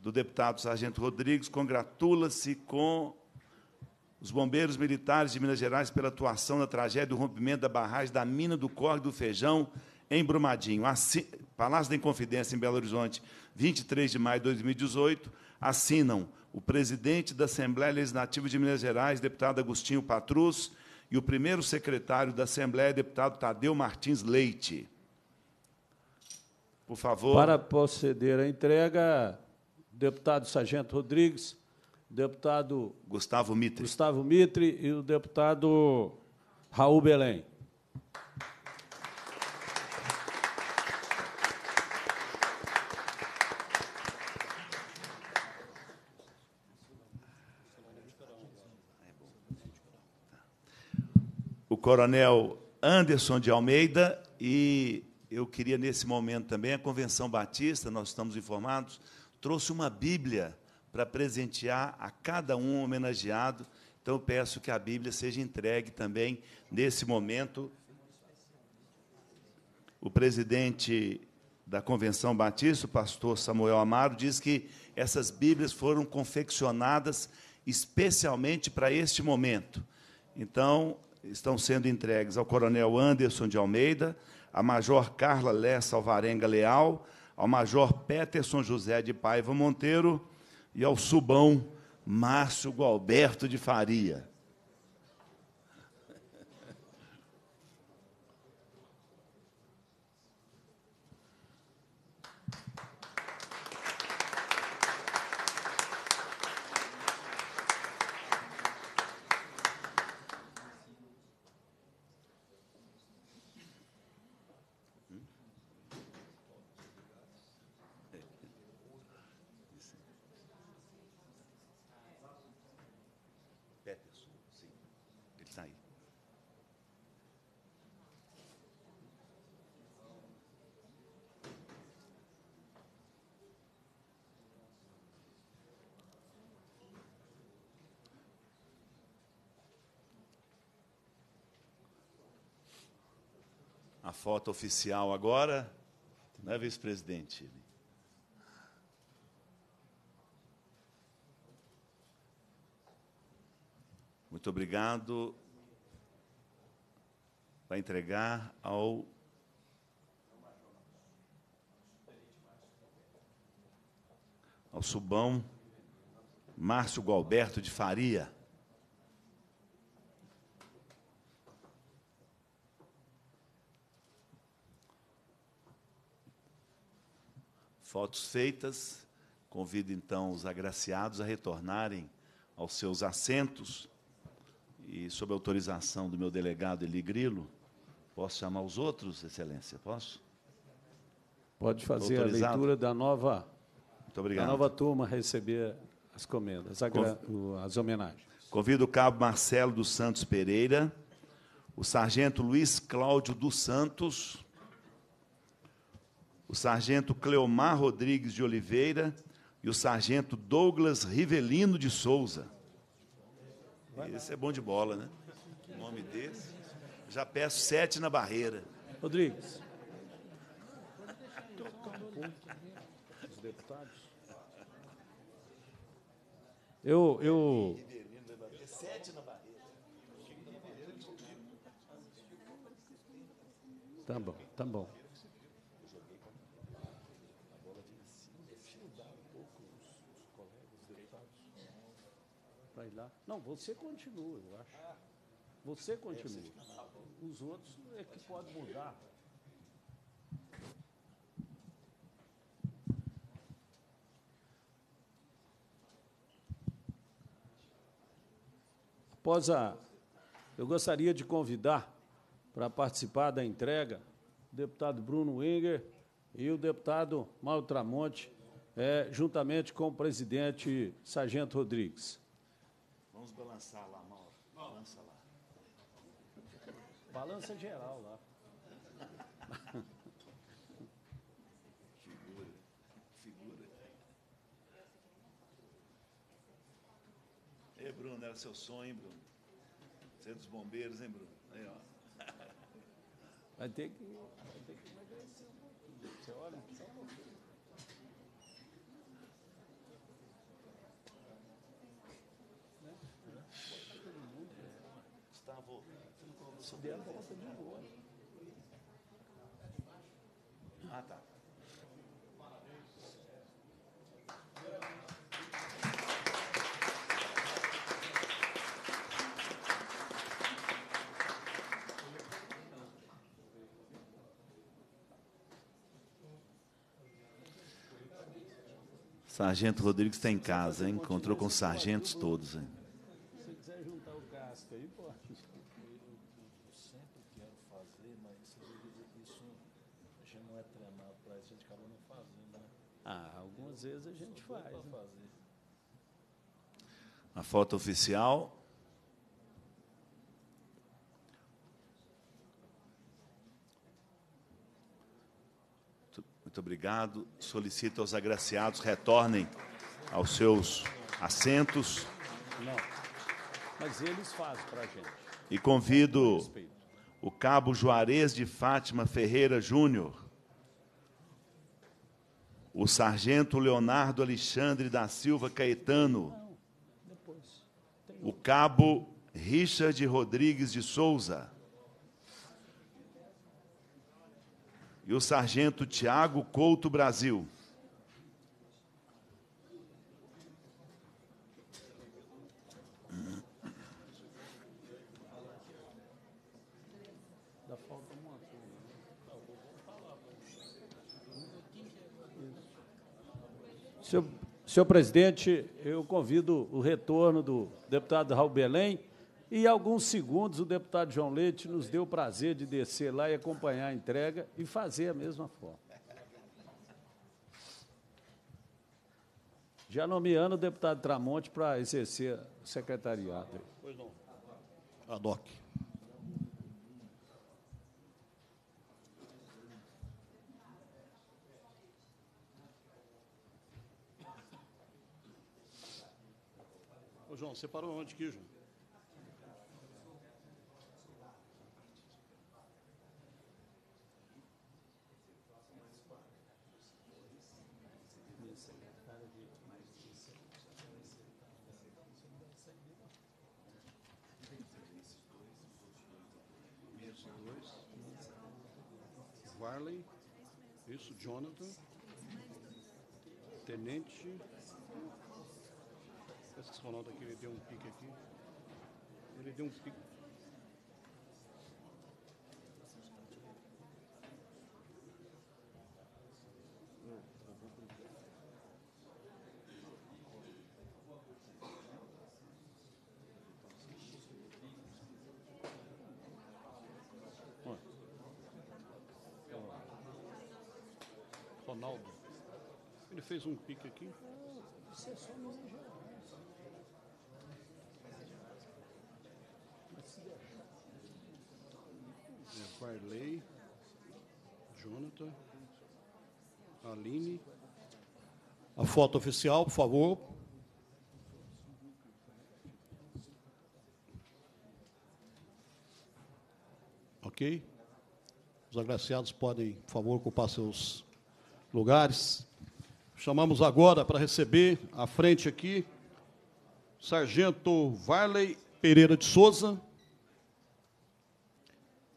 do deputado Sargento Rodrigues, congratula-se com os bombeiros militares de Minas Gerais pela atuação na tragédia do rompimento da barragem da mina do Corre do Feijão, em Brumadinho. Assi... Palácio da Inconfidência, em Belo Horizonte, 23 de maio de 2018, assinam o presidente da Assembleia Legislativa de Minas Gerais, deputado Agostinho Patrus, e o primeiro secretário da Assembleia, deputado Tadeu Martins Leite. Por favor. Para proceder à entrega, deputado Sargento Rodrigues, deputado Gustavo Mitre, Gustavo Mitre e o deputado Raul Belém. O coronel Anderson de Almeida e eu queria nesse momento também a Convenção Batista, nós estamos informados trouxe uma Bíblia para presentear a cada um homenageado. Então eu peço que a Bíblia seja entregue também nesse momento. O presidente da Convenção Batista, o pastor Samuel Amaro, diz que essas Bíblias foram confeccionadas especialmente para este momento. Então, estão sendo entregues ao Coronel Anderson de Almeida, a Major Carla Lessa Alvarenga Leal, ao Major Peterson José de Paiva Monteiro e ao Subão Márcio Gualberto de Faria. a foto oficial agora, não é vice-presidente? Muito obrigado. Vai entregar ao ao Subão Márcio Galberto de Faria. Fotos feitas. Convido então os agraciados a retornarem aos seus assentos. E, sob autorização do meu delegado Eli Grilo, posso chamar os outros, Excelência? Posso? Pode fazer a leitura da nova, da nova turma receber as comendas, as homenagens. Convido o cabo Marcelo dos Santos Pereira, o sargento Luiz Cláudio dos Santos, o sargento Cleomar Rodrigues de Oliveira e o sargento Douglas Rivelino de Souza. Esse é bom de bola, né? O nome desse. Já peço sete na barreira. Rodrigues. Os deputados. Eu, eu. Tá bom, tá bom. lá. Não, você continua, eu acho. É. Você continua. Os outros é que pode mudar. Após a. Eu gostaria de convidar para participar da entrega o deputado Bruno Winger e o deputado Mauro Tramonte, é, juntamente com o presidente Sargento Rodrigues. Vamos balançar lá, Mauro. Balança lá. Balança geral lá. figura, figura. Ei, Bruno, era seu sonho, hein, Bruno? Ser dos bombeiros, hein, Bruno? Aí, ó. Vai ter que, vai ter que emagrecer um pouquinho. Você olha, só um pouquinho. braço dela volta de boa. Ah, tá. Sargento Rodrigues está em casa, hein? encontrou com os sargentos todos. Hein? Ah, algumas vezes a gente faz. Né? A foto oficial. Muito obrigado. Solicito aos agraciados retornem aos seus assentos. Não, mas eles fazem para a gente. E convido o cabo Juarez de Fátima Ferreira Júnior o sargento Leonardo Alexandre da Silva Caetano, o cabo Richard Rodrigues de Souza e o sargento Tiago Couto Brasil. Senhor, senhor presidente, eu convido o retorno do deputado Raul Belém e alguns segundos o deputado João Leite nos deu o prazer de descer lá e acompanhar a entrega e fazer a mesma forma. Já nomeando o deputado Tramonte para exercer o secretariado. Pois não. Adoc. João? Você parou onde aqui, João? Varley, isso, Jonathan, Tenente Parece que esse Ronaldo aqui ele deu um pique aqui. Ele deu um pique. Ronaldo. Ele fez um pique aqui. Você é só manejar. Varley, Jonathan, Aline. A foto oficial, por favor. Ok? Os agraciados podem, por favor, ocupar seus lugares. Chamamos agora para receber à frente aqui Sargento Varley Pereira de Souza,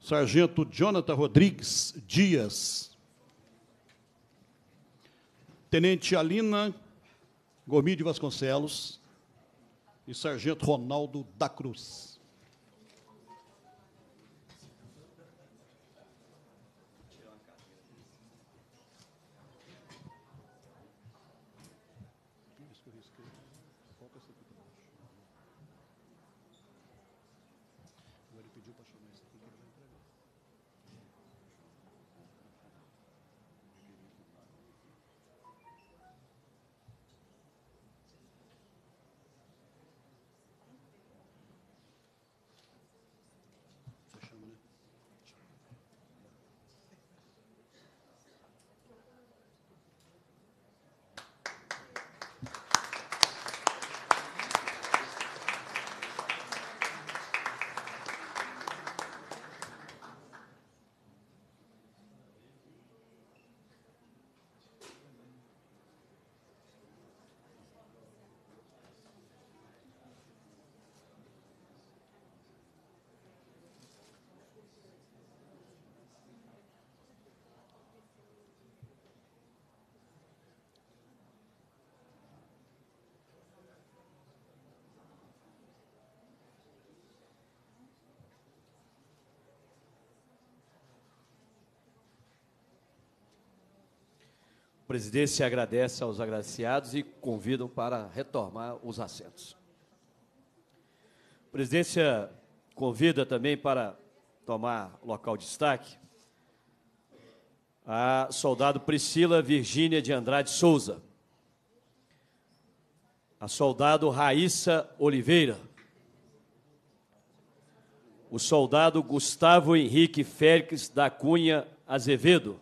Sargento Jonathan Rodrigues Dias. Tenente Alina Gomide Vasconcelos e Sargento Ronaldo da Cruz. presidência agradece aos agraciados e convidam para retomar os assentos. A presidência convida também para tomar local de destaque a soldado Priscila Virgínia de Andrade Souza, a soldado Raíssa Oliveira, o soldado Gustavo Henrique Félix da Cunha Azevedo,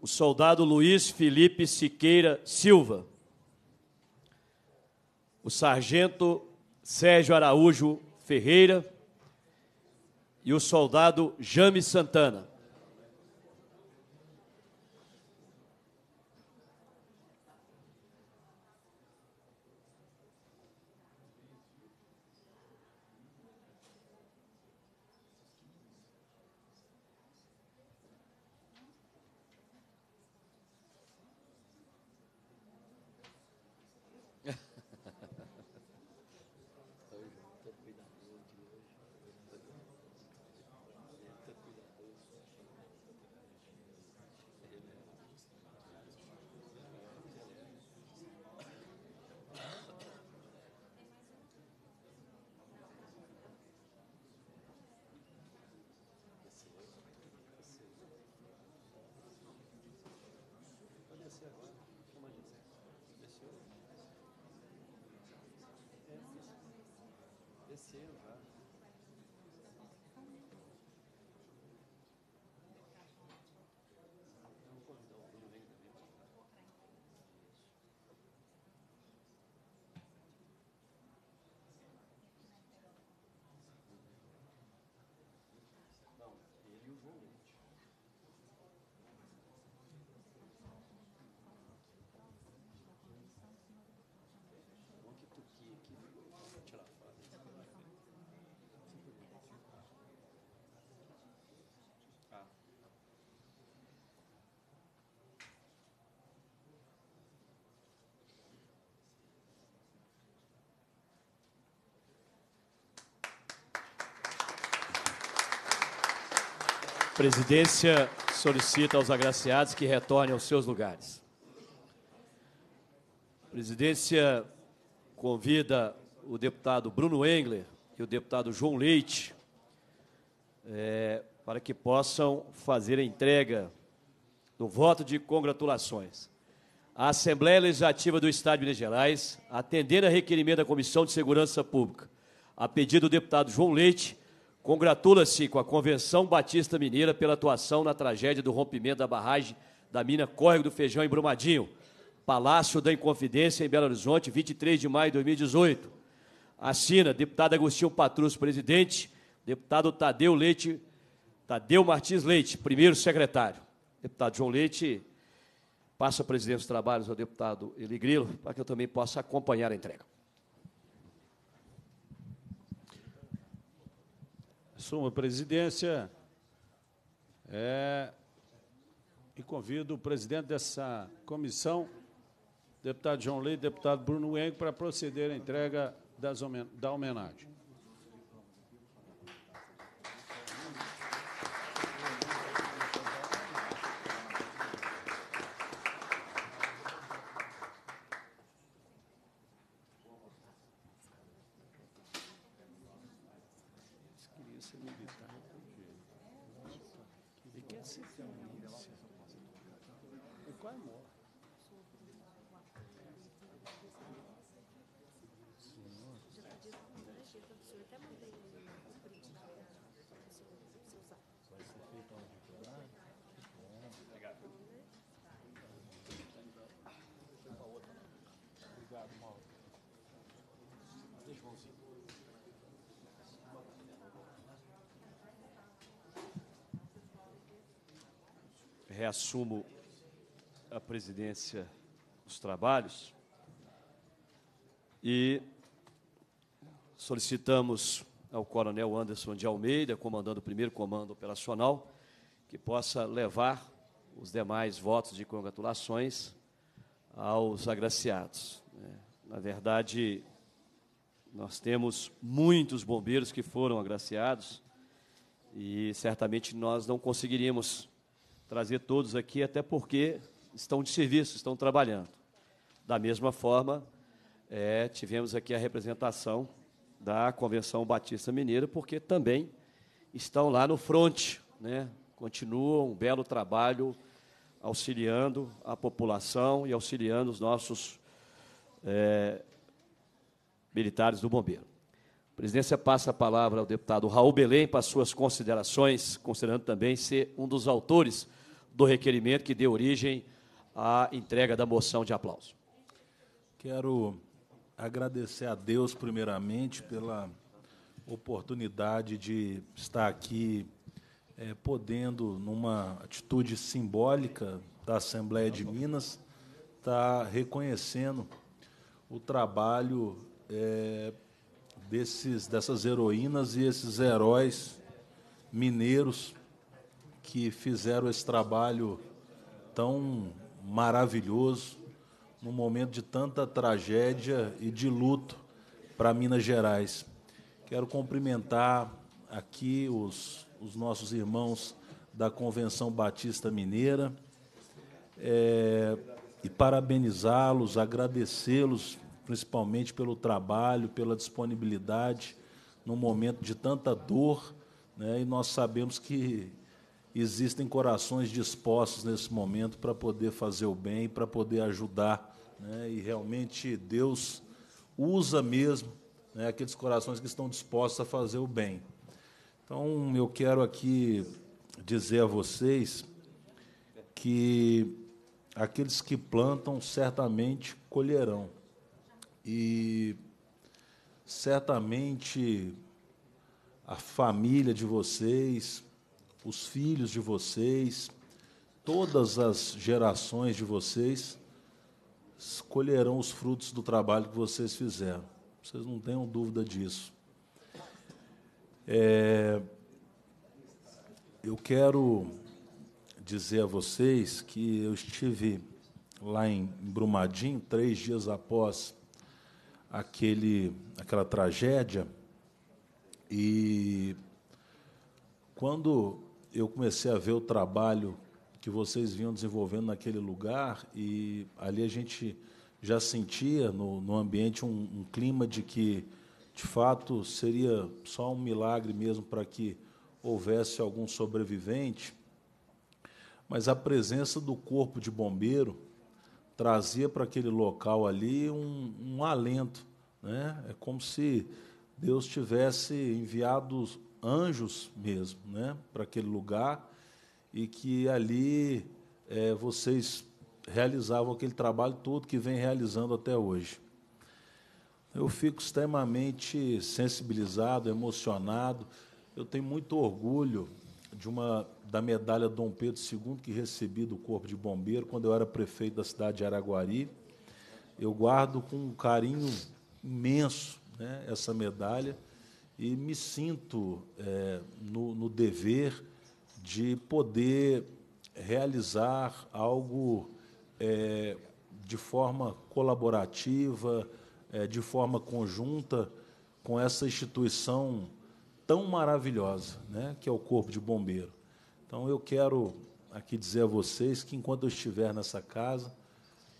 o soldado Luiz Felipe Siqueira Silva, o sargento Sérgio Araújo Ferreira e o soldado Jame Santana. presidência solicita aos agraciados que retornem aos seus lugares. A presidência convida o deputado Bruno Engler e o deputado João Leite é, para que possam fazer a entrega do voto de congratulações. A Assembleia Legislativa do Estado de Minas Gerais, atendendo a requerimento da Comissão de Segurança Pública, a pedido do deputado João Leite, Congratula-se com a Convenção Batista Mineira pela atuação na tragédia do rompimento da barragem da mina Córrego do Feijão em Brumadinho, Palácio da Inconfidência em Belo Horizonte, 23 de maio de 2018. Assina deputado Agostinho Patrus, presidente, deputado Tadeu Leite, Tadeu Martins Leite, primeiro secretário. Deputado João Leite passa a presidência dos trabalhos ao deputado Eli Grilo, para que eu também possa acompanhar a entrega. assumo a presidência é, e convido o presidente dessa comissão, deputado João Leite deputado Bruno Henrique, para proceder à entrega das, da homenagem. assumo a presidência dos trabalhos e solicitamos ao coronel Anderson de Almeida, comandando o primeiro comando operacional, que possa levar os demais votos de congratulações aos agraciados. Né? Na verdade, nós temos muitos bombeiros que foram agraciados e certamente nós não conseguiríamos trazer todos aqui, até porque estão de serviço, estão trabalhando. Da mesma forma, é, tivemos aqui a representação da Convenção Batista Mineira, porque também estão lá no fronte, né? continuam um belo trabalho auxiliando a população e auxiliando os nossos é, militares do bombeiro. A presidência passa a palavra ao deputado Raul Belém para suas considerações, considerando também ser um dos autores do requerimento que deu origem à entrega da moção de aplauso. Quero agradecer a Deus, primeiramente, pela oportunidade de estar aqui é, podendo, numa atitude simbólica da Assembleia de Minas, estar tá reconhecendo o trabalho é, desses, dessas heroínas e esses heróis mineiros que fizeram esse trabalho tão maravilhoso num momento de tanta tragédia e de luto para Minas Gerais. Quero cumprimentar aqui os, os nossos irmãos da Convenção Batista Mineira é, e parabenizá-los, agradecê-los principalmente pelo trabalho, pela disponibilidade num momento de tanta dor. Né, e nós sabemos que existem corações dispostos nesse momento para poder fazer o bem, para poder ajudar. Né? E realmente Deus usa mesmo né, aqueles corações que estão dispostos a fazer o bem. Então eu quero aqui dizer a vocês que aqueles que plantam certamente colherão. E certamente a família de vocês, os filhos de vocês, todas as gerações de vocês colherão os frutos do trabalho que vocês fizeram. Vocês não tenham dúvida disso. É, eu quero dizer a vocês que eu estive lá em Brumadinho, três dias após aquele, aquela tragédia, e quando eu comecei a ver o trabalho que vocês vinham desenvolvendo naquele lugar e ali a gente já sentia no, no ambiente um, um clima de que, de fato, seria só um milagre mesmo para que houvesse algum sobrevivente, mas a presença do corpo de bombeiro trazia para aquele local ali um, um, alento. Né? É como se Deus tivesse enviado anjos mesmo, né, para aquele lugar e que ali é, vocês realizavam aquele trabalho todo que vem realizando até hoje. Eu fico extremamente sensibilizado, emocionado. Eu tenho muito orgulho de uma da medalha Dom Pedro II que recebi do Corpo de Bombeiro quando eu era prefeito da cidade de Araguari. Eu guardo com um carinho imenso né, essa medalha e me sinto é, no, no, dever de poder realizar algo é, de forma colaborativa, é, de forma conjunta com essa instituição tão maravilhosa, né, que é o Corpo de Bombeiro. Então eu quero aqui dizer a vocês que enquanto eu estiver nessa casa,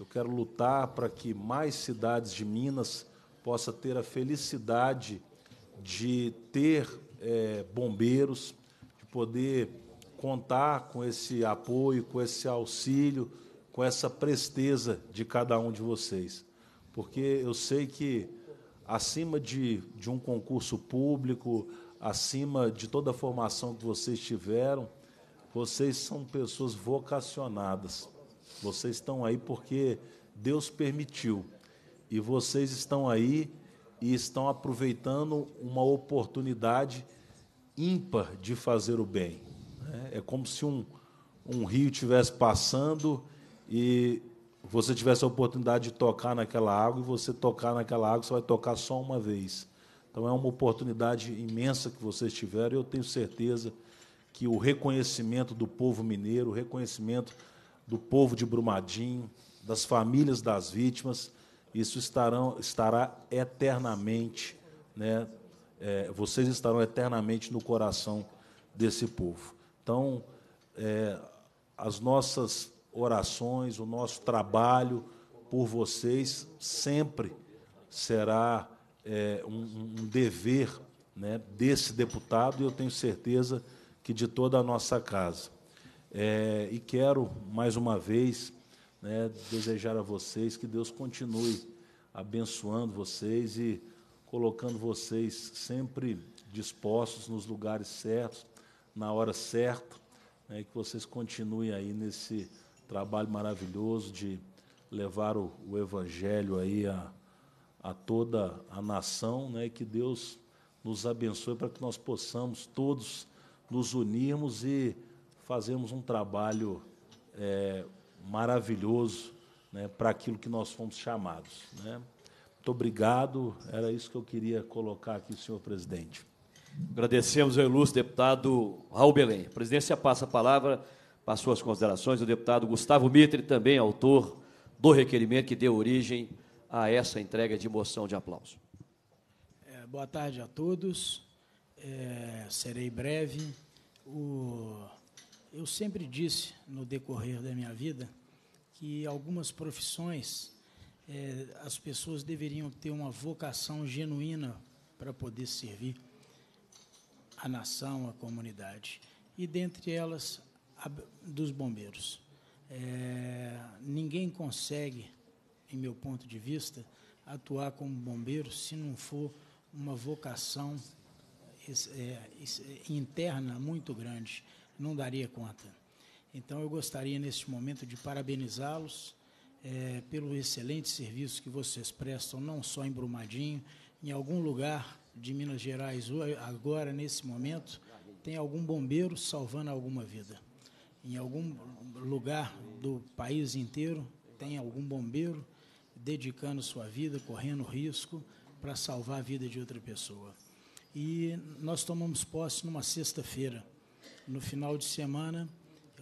eu quero lutar para que mais cidades de Minas possa ter a felicidade de ter é, bombeiros, de poder contar com esse apoio, com esse auxílio, com essa presteza de cada um de vocês. Porque eu sei que, acima de, de um concurso público, acima de toda a formação que vocês tiveram, vocês são pessoas vocacionadas. Vocês estão aí porque Deus permitiu. E vocês estão aí e estão aproveitando uma oportunidade ímpar de fazer o bem. Né? É como se um, um rio estivesse passando e você tivesse a oportunidade de tocar naquela água, e você tocar naquela água, você vai tocar só uma vez. Então é uma oportunidade imensa que vocês tiveram, e eu tenho certeza que o reconhecimento do povo mineiro, o reconhecimento do povo de Brumadinho, das famílias das vítimas, isso estarão, estará eternamente, né, é, vocês estarão eternamente no coração desse povo. Então, é, as nossas orações, o nosso trabalho por vocês sempre será é, um, um, dever né, desse deputado e eu tenho certeza que de toda a nossa casa. É, e quero, mais uma vez, né, desejar a vocês que Deus continue abençoando vocês e colocando vocês sempre dispostos nos lugares certos, na hora certa, né, que vocês continuem aí nesse trabalho maravilhoso de levar o, o evangelho aí a, a, toda a nação, né, que Deus nos abençoe para que nós possamos todos nos unirmos e fazermos um trabalho é, maravilhoso né, para aquilo que nós fomos chamados. Né? Muito obrigado, era isso que eu queria colocar aqui, senhor presidente. Agradecemos ao ilustre deputado Raul Belém. A presidência passa a palavra para suas considerações, o deputado Gustavo Mitre, também autor do requerimento que deu origem a essa entrega de moção de aplauso. É, boa tarde a todos. É, serei breve. O eu sempre disse no decorrer da minha vida que algumas profissões é, as pessoas deveriam ter uma vocação genuína para poder servir a nação, a comunidade. E dentre elas, a, dos bombeiros. É, ninguém consegue, em meu ponto de vista, atuar como bombeiro se não for uma vocação é, é interna muito grande não daria conta. Então, eu gostaria, neste momento, de parabenizá-los é, pelo excelente serviço que vocês prestam, não só em Brumadinho, em algum lugar de Minas Gerais, agora, nesse momento, tem algum bombeiro salvando alguma vida. Em algum lugar do país inteiro, tem algum bombeiro dedicando sua vida, correndo risco para salvar a vida de outra pessoa. E nós tomamos posse numa sexta-feira no final de semana,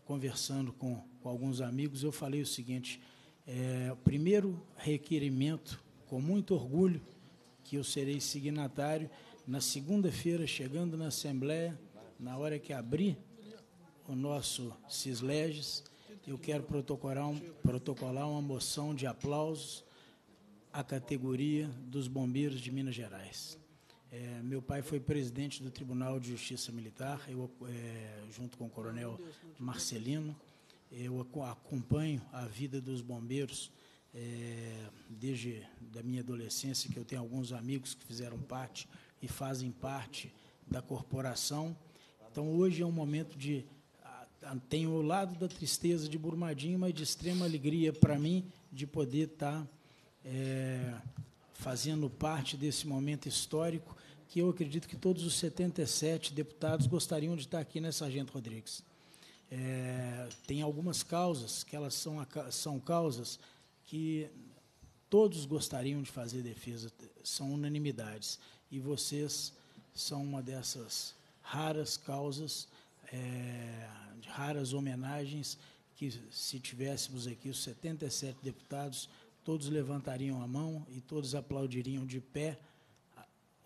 conversando com, com alguns amigos, eu falei o seguinte: é, o primeiro requerimento, com muito orgulho, que eu serei signatário, na segunda-feira, chegando na Assembleia, na hora que abrir o nosso Cisleges, eu quero protocolar, um, protocolar uma moção de aplausos à categoria dos bombeiros de Minas Gerais. É, meu pai foi presidente do Tribunal de Justiça Militar, eu, é, junto com o coronel Marcelino. Eu acompanho a vida dos bombeiros é, desde da minha adolescência, que eu tenho alguns amigos que fizeram parte e fazem parte da corporação. Então, hoje é um momento de... Tem o lado da tristeza de Burmadinho, mas de extrema alegria para mim de poder estar... Tá, é, fazendo parte desse momento histórico que eu acredito que todos os 77 deputados gostariam de estar aqui, nessa agenda, Rodrigues? É, tem algumas causas, que elas são, são causas que todos gostariam de fazer defesa, são unanimidades. E vocês são uma dessas raras causas, é, de raras homenagens, que se tivéssemos aqui os 77 deputados, todos levantariam a mão e todos aplaudiriam de pé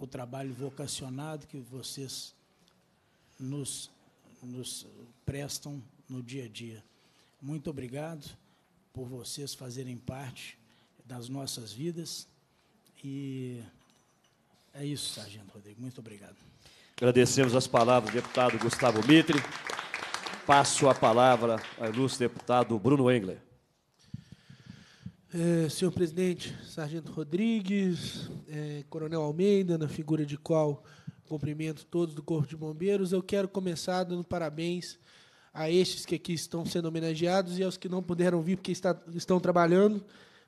o trabalho vocacionado que vocês nos, nos prestam no dia a dia. Muito obrigado por vocês fazerem parte das nossas vidas e é isso, Sargento Rodrigo. Muito obrigado. Agradecemos as palavras do deputado Gustavo Mitre. Passo a palavra ao ilustre deputado Bruno Engler. É, senhor presidente, Sargento Rodrigues, é, Coronel Almeida, na figura de qual cumprimento todos do Corpo de Bombeiros, eu quero começar dando parabéns a estes que aqui estão sendo homenageados e aos que não puderam vir porque está, estão trabalhando.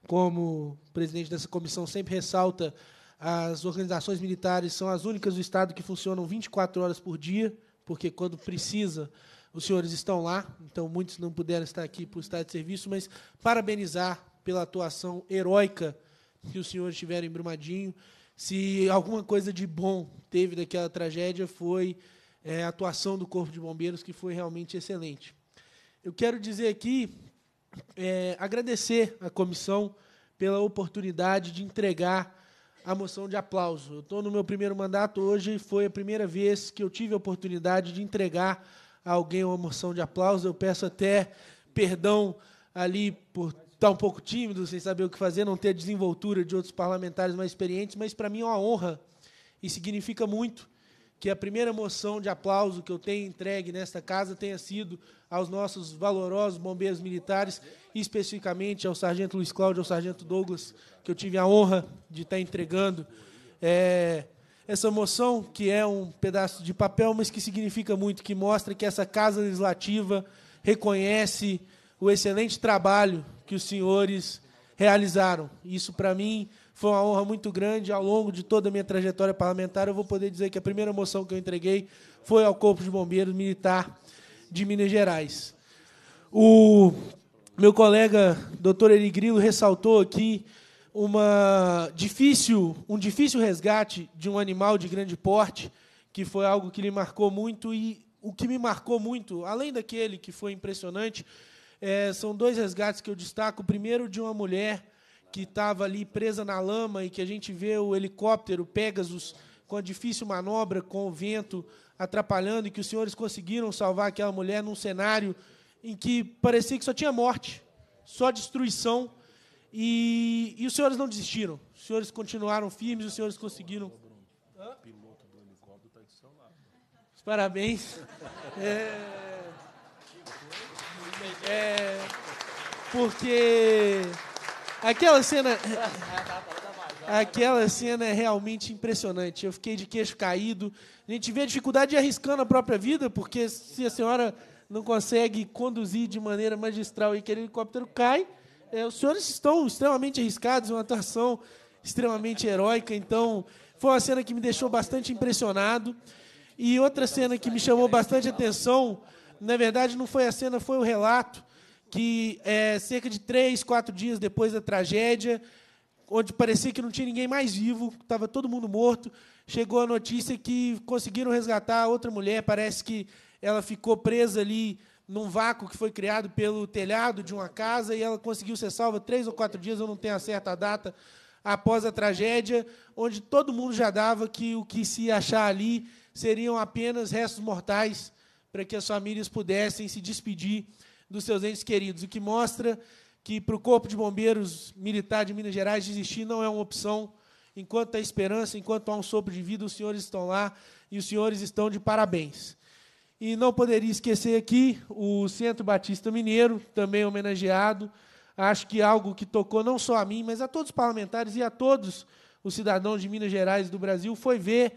Como o presidente dessa comissão sempre ressalta, as organizações militares são as únicas do Estado que funcionam 24 horas por dia, porque quando precisa os senhores estão lá, então muitos não puderam estar aqui por estar de serviço, mas parabenizar pela atuação heróica que os senhores tiveram em Brumadinho. Se alguma coisa de bom teve daquela tragédia foi é, a atuação do Corpo de Bombeiros, que foi realmente excelente. Eu quero dizer aqui, é, agradecer à comissão pela oportunidade de entregar a moção de aplauso. Eu estou no meu primeiro mandato hoje, foi a primeira vez que eu tive a oportunidade de entregar a alguém uma moção de aplauso. Eu peço até perdão ali por estar tá um pouco tímido, sem saber o que fazer, não ter a desenvoltura de outros parlamentares mais experientes, mas para mim é uma honra e significa muito que a primeira moção de aplauso que eu tenho entregue nesta casa tenha sido aos nossos valorosos bombeiros militares, especificamente ao Sargento Luiz Cláudio, ao Sargento Douglas, que eu tive a honra de estar tá entregando é, essa moção, que é um pedaço de papel, mas que significa muito, que mostra que essa Casa Legislativa reconhece o excelente trabalho que os senhores realizaram. Isso, para mim, foi uma honra muito grande. Ao longo de toda a minha trajetória parlamentar, eu vou poder dizer que a primeira moção que eu entreguei foi ao Corpo de Bombeiros Militar de Minas Gerais. O meu colega, doutor Erigrilo, ressaltou aqui uma difícil, um difícil resgate de um animal de grande porte, que foi algo que lhe marcou muito e o que me marcou muito, além daquele que foi impressionante, é, são dois resgates que eu destaco. O primeiro de uma mulher que estava ali presa na lama e que a gente vê o helicóptero Pegasus com a difícil manobra, com o vento atrapalhando, e que os senhores conseguiram salvar aquela mulher num cenário em que parecia que só tinha morte, só destruição. E, e os senhores não desistiram. Os senhores continuaram firmes, os senhores conseguiram. Hã? Tá parabéns. É... É, porque aquela cena. Aquela cena é realmente impressionante. Eu fiquei de queixo caído. A gente vê a dificuldade de arriscando a própria vida, porque se a senhora não consegue conduzir de maneira magistral e que aquele helicóptero cai, é, os senhores estão extremamente arriscados, é uma atuação extremamente heróica. Então, foi uma cena que me deixou bastante impressionado. E outra cena que me chamou bastante atenção na verdade, não foi a cena, foi o relato que é, cerca de três, quatro dias depois da tragédia, onde parecia que não tinha ninguém mais vivo, estava todo mundo morto, chegou a notícia que conseguiram resgatar outra mulher. Parece que ela ficou presa ali num vácuo que foi criado pelo telhado de uma casa e ela conseguiu ser salva três ou quatro dias, eu não tenho a certa data, após a tragédia, onde todo mundo já dava que o que se achar ali seriam apenas restos mortais para que as famílias pudessem se despedir dos seus entes queridos, o que mostra que para o Corpo de Bombeiros Militar de Minas Gerais desistir não é uma opção. Enquanto há esperança, enquanto há um sopro de vida, os senhores estão lá e os senhores estão de parabéns. E não poderia esquecer aqui o Centro Batista Mineiro, também homenageado. Acho que algo que tocou não só a mim, mas a todos os parlamentares e a todos os cidadãos de Minas Gerais e do Brasil foi ver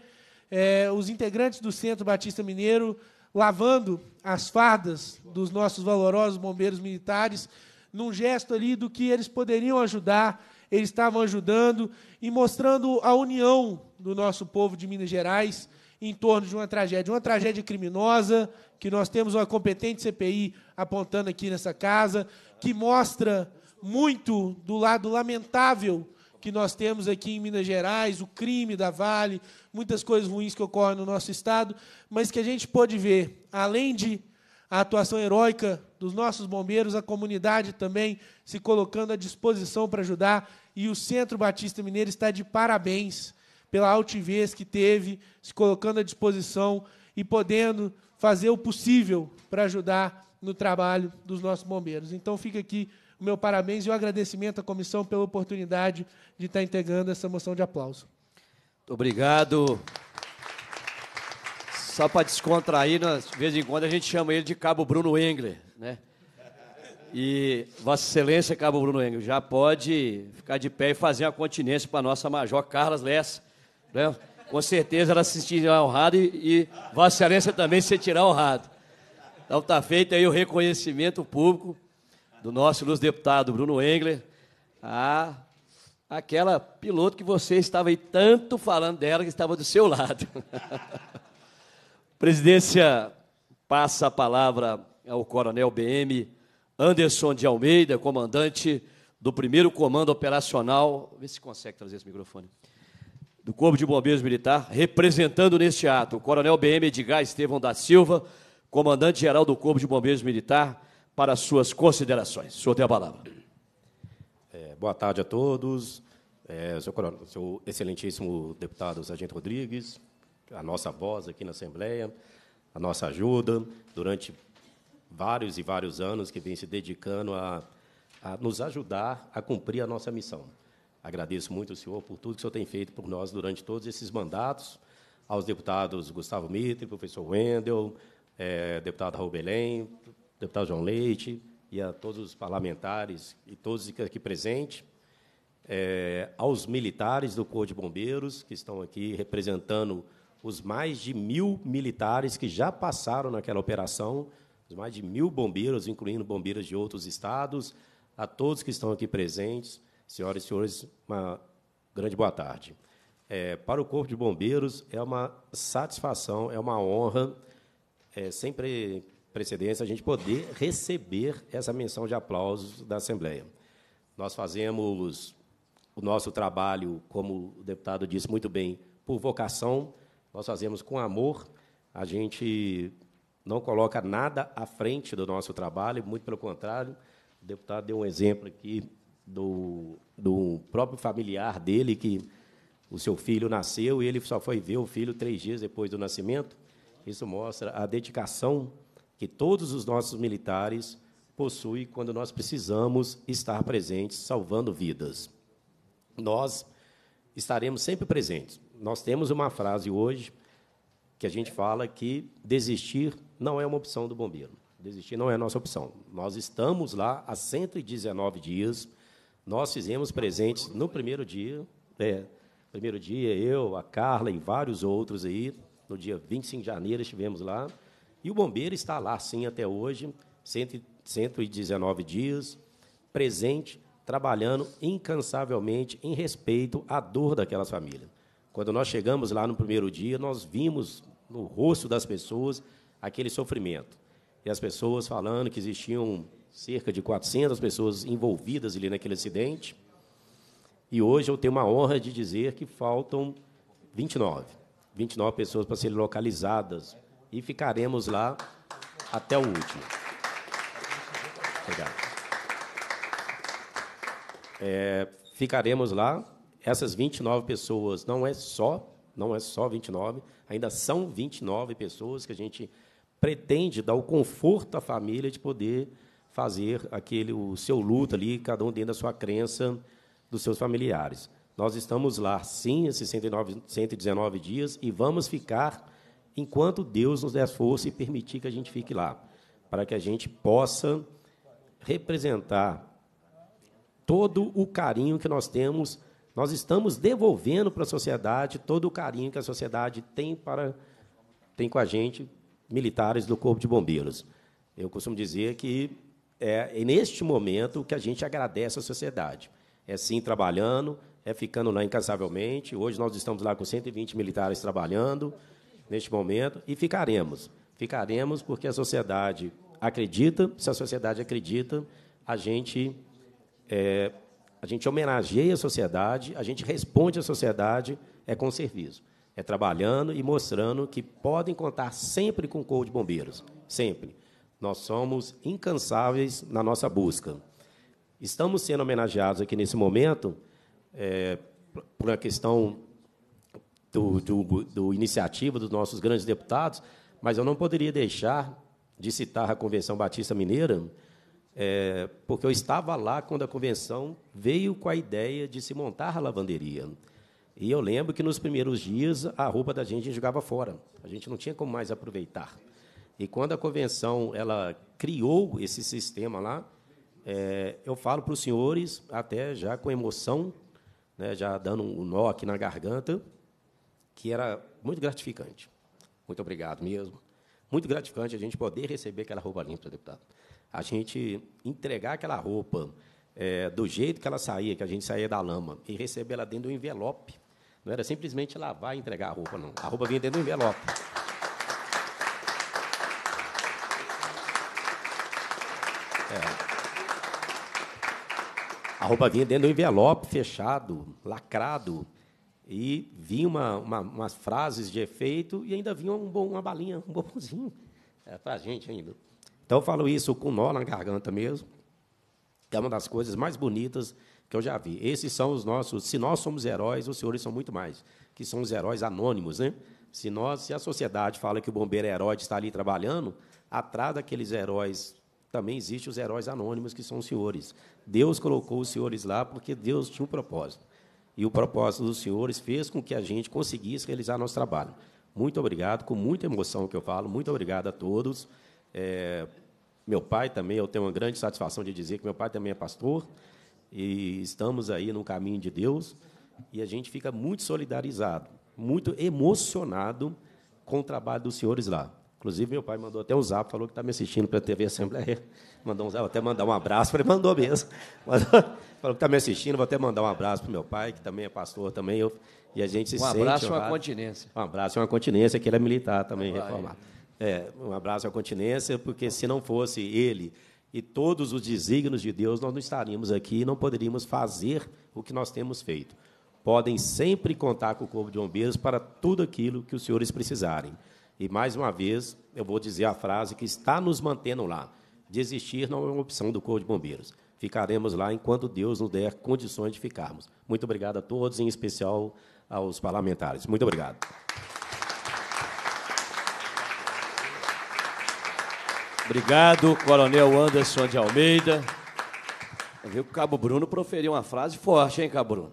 é, os integrantes do Centro Batista Mineiro lavando as fardas dos nossos valorosos bombeiros militares, num gesto ali do que eles poderiam ajudar, eles estavam ajudando e mostrando a união do nosso povo de Minas Gerais em torno de uma tragédia, uma tragédia criminosa, que nós temos uma competente CPI apontando aqui nessa casa, que mostra muito do lado lamentável que nós temos aqui em Minas Gerais, o crime da Vale, muitas coisas ruins que ocorrem no nosso estado, mas que a gente pôde ver, além de a atuação heróica dos nossos bombeiros, a comunidade também se colocando à disposição para ajudar, e o Centro Batista Mineiro está de parabéns pela altivez que teve, se colocando à disposição e podendo fazer o possível para ajudar no trabalho dos nossos bombeiros. Então fica aqui o meu parabéns e o agradecimento à comissão pela oportunidade de estar integrando essa moção de aplauso obrigado. Só para descontrair, de vez em quando a gente chama ele de Cabo Bruno Engler, né? E Vossa Excelência, Cabo Bruno Engler já pode ficar de pé e fazer uma continência para a nossa Major Carlos Lessa. Né? Com certeza ela se sentirá honrada e, e Vossa Excelência também se sentirá honrado. Então está feito aí o reconhecimento público do nosso ilustre deputado Bruno Engler a ah, aquela piloto que você estava aí tanto falando dela, que estava do seu lado. Presidência passa a palavra ao Coronel BM Anderson de Almeida, comandante do primeiro Comando Operacional. Vê se consegue trazer esse microfone. Do Corpo de Bombeiros Militar, representando neste ato o Coronel BM Edgar Estevão da Silva, comandante-geral do Corpo de Bombeiros Militar, para suas considerações. O senhor tem a palavra boa tarde a todos. É, seu, seu, excelentíssimo deputado Sargento Rodrigues, a nossa voz aqui na Assembleia, a nossa ajuda durante vários e vários anos que vem se dedicando a, a nos ajudar a cumprir a nossa missão. Agradeço muito o senhor por tudo que o senhor tem feito por nós durante todos esses mandatos, aos deputados Gustavo Mitre, professor Wendel, é, deputado Raul Belém, deputado João Leite, e a todos os parlamentares e todos aqui presentes, é, aos militares do Corpo de Bombeiros, que estão aqui representando os mais de mil militares que já passaram naquela operação, os mais de mil bombeiros, incluindo bombeiros de outros estados, a todos que estão aqui presentes, senhoras e senhores, uma grande boa tarde. É, para o Corpo de Bombeiros é uma satisfação, é uma honra, é, sempre precedência a gente poder receber essa menção de aplausos da Assembleia. Nós fazemos o nosso trabalho, como o deputado disse muito bem, por vocação, nós fazemos com amor, a gente não coloca nada à frente do nosso trabalho, muito pelo contrário. O deputado deu um exemplo aqui do, do próprio familiar dele, que o seu filho nasceu e ele só foi ver o filho três dias depois do nascimento. Isso mostra a dedicação que todos os nossos militares possuem quando nós precisamos estar presentes, salvando vidas. Nós estaremos sempre presentes. Nós temos uma frase hoje que a gente fala que desistir não é uma opção do bombeiro. Desistir não é a nossa opção. Nós estamos lá há 119 dias. Nós fizemos presentes no primeiro dia. É, primeiro dia, eu, a Carla e vários outros aí. No dia 25 de janeiro estivemos lá. E o bombeiro está lá, sim, até hoje, 119 dias, presente, trabalhando incansavelmente em respeito à dor daquelas famílias. Quando nós chegamos lá no primeiro dia, nós vimos no rosto das pessoas aquele sofrimento. E as pessoas falando que existiam cerca de 400 pessoas envolvidas ali naquele acidente. E hoje eu tenho uma honra de dizer que faltam 29. 29 pessoas para serem localizadas e ficaremos lá até o último. Obrigado. É, ficaremos lá. Essas 29 pessoas não é só, não é só 29, ainda são 29 pessoas que a gente pretende dar o conforto à família de poder fazer aquele o seu luto ali, cada um dentro da sua crença, dos seus familiares. Nós estamos lá, sim, esses 119 dias e vamos ficar enquanto Deus nos der força e permitir que a gente fique lá, para que a gente possa representar todo o carinho que nós temos, nós estamos devolvendo para a sociedade todo o carinho que a sociedade tem para tem com a gente militares do Corpo de Bombeiros. Eu costumo dizer que é, é neste momento que a gente agradece a sociedade. É sim trabalhando, é ficando lá incansavelmente. Hoje nós estamos lá com 120 militares trabalhando neste momento e ficaremos. Ficaremos porque a sociedade acredita, se a sociedade acredita, a gente é, a gente homenageia a sociedade, a gente responde à sociedade é com serviço, é trabalhando e mostrando que podem contar sempre com o Corpo de Bombeiros, sempre. Nós somos incansáveis na nossa busca. Estamos sendo homenageados aqui nesse momento é, por uma questão do, do, do iniciativa dos nossos grandes deputados, mas eu não poderia deixar de citar a Convenção Batista Mineira, é, porque eu estava lá quando a convenção veio com a ideia de se montar a lavanderia. E eu lembro que nos primeiros dias a roupa da gente jogava fora. A gente não tinha como mais aproveitar. E quando a convenção ela criou esse sistema lá, é, eu falo para os senhores, até já com emoção, né, já dando um nó aqui na garganta, que era muito gratificante. Muito obrigado mesmo. Muito gratificante a gente poder receber aquela roupa limpa, deputado. A gente entregar aquela roupa é, do jeito que ela saía, que a gente saía da lama, e receber ela dentro do envelope. Não era simplesmente lavar e entregar a roupa, não. A roupa vinha dentro do envelope. É. A roupa vinha dentro do envelope, fechado, lacrado. E vinha uma, uma, umas frases de efeito e ainda vinha um bom, uma balinha, um bombonzinho é, para a gente ainda. Então, eu falo isso com nó na garganta mesmo, que é uma das coisas mais bonitas que eu já vi. Esses são os nossos, se nós somos heróis, os senhores são muito mais, que são os heróis anônimos, né? Se nós, se a sociedade fala que o bombeiro é herói de estar ali trabalhando, atrás daqueles heróis também existem os heróis anônimos que são os senhores. Deus colocou os senhores lá porque Deus tinha um propósito e o propósito dos senhores fez com que a gente conseguisse realizar nosso trabalho. Muito obrigado, com muita emoção que eu falo, muito obrigado a todos. É, meu pai também, eu tenho uma grande satisfação de dizer que meu pai também é pastor, e estamos aí no caminho de Deus, e a gente fica muito solidarizado, muito emocionado com o trabalho dos senhores lá. Inclusive, meu pai mandou até um zap, falou que está me assistindo pela TV Assembleia. Mandou um zap, até mandar um abraço, ele mandou mesmo. Mandou, Falou que está me assistindo, vou até mandar um abraço para meu pai, que também é pastor também. Eu, e a gente um se sente. Um abraço e uma continência. Um abraço e uma continência, que ele é militar também, ah, reformado. É, um abraço e uma continência, porque se não fosse ele e todos os desígnios de Deus, nós não estaríamos aqui e não poderíamos fazer o que nós temos feito. Podem sempre contar com o Corpo de Bombeiros para tudo aquilo que os senhores precisarem. E mais uma vez, eu vou dizer a frase que está nos mantendo lá: desistir não é uma opção do Corpo de Bombeiros. Ficaremos lá enquanto Deus nos der condições de ficarmos. Muito obrigado a todos, em especial aos parlamentares. Muito obrigado. Obrigado, Coronel Anderson de Almeida. Viu que o Cabo Bruno proferiu uma frase forte, hein, Cabo Bruno?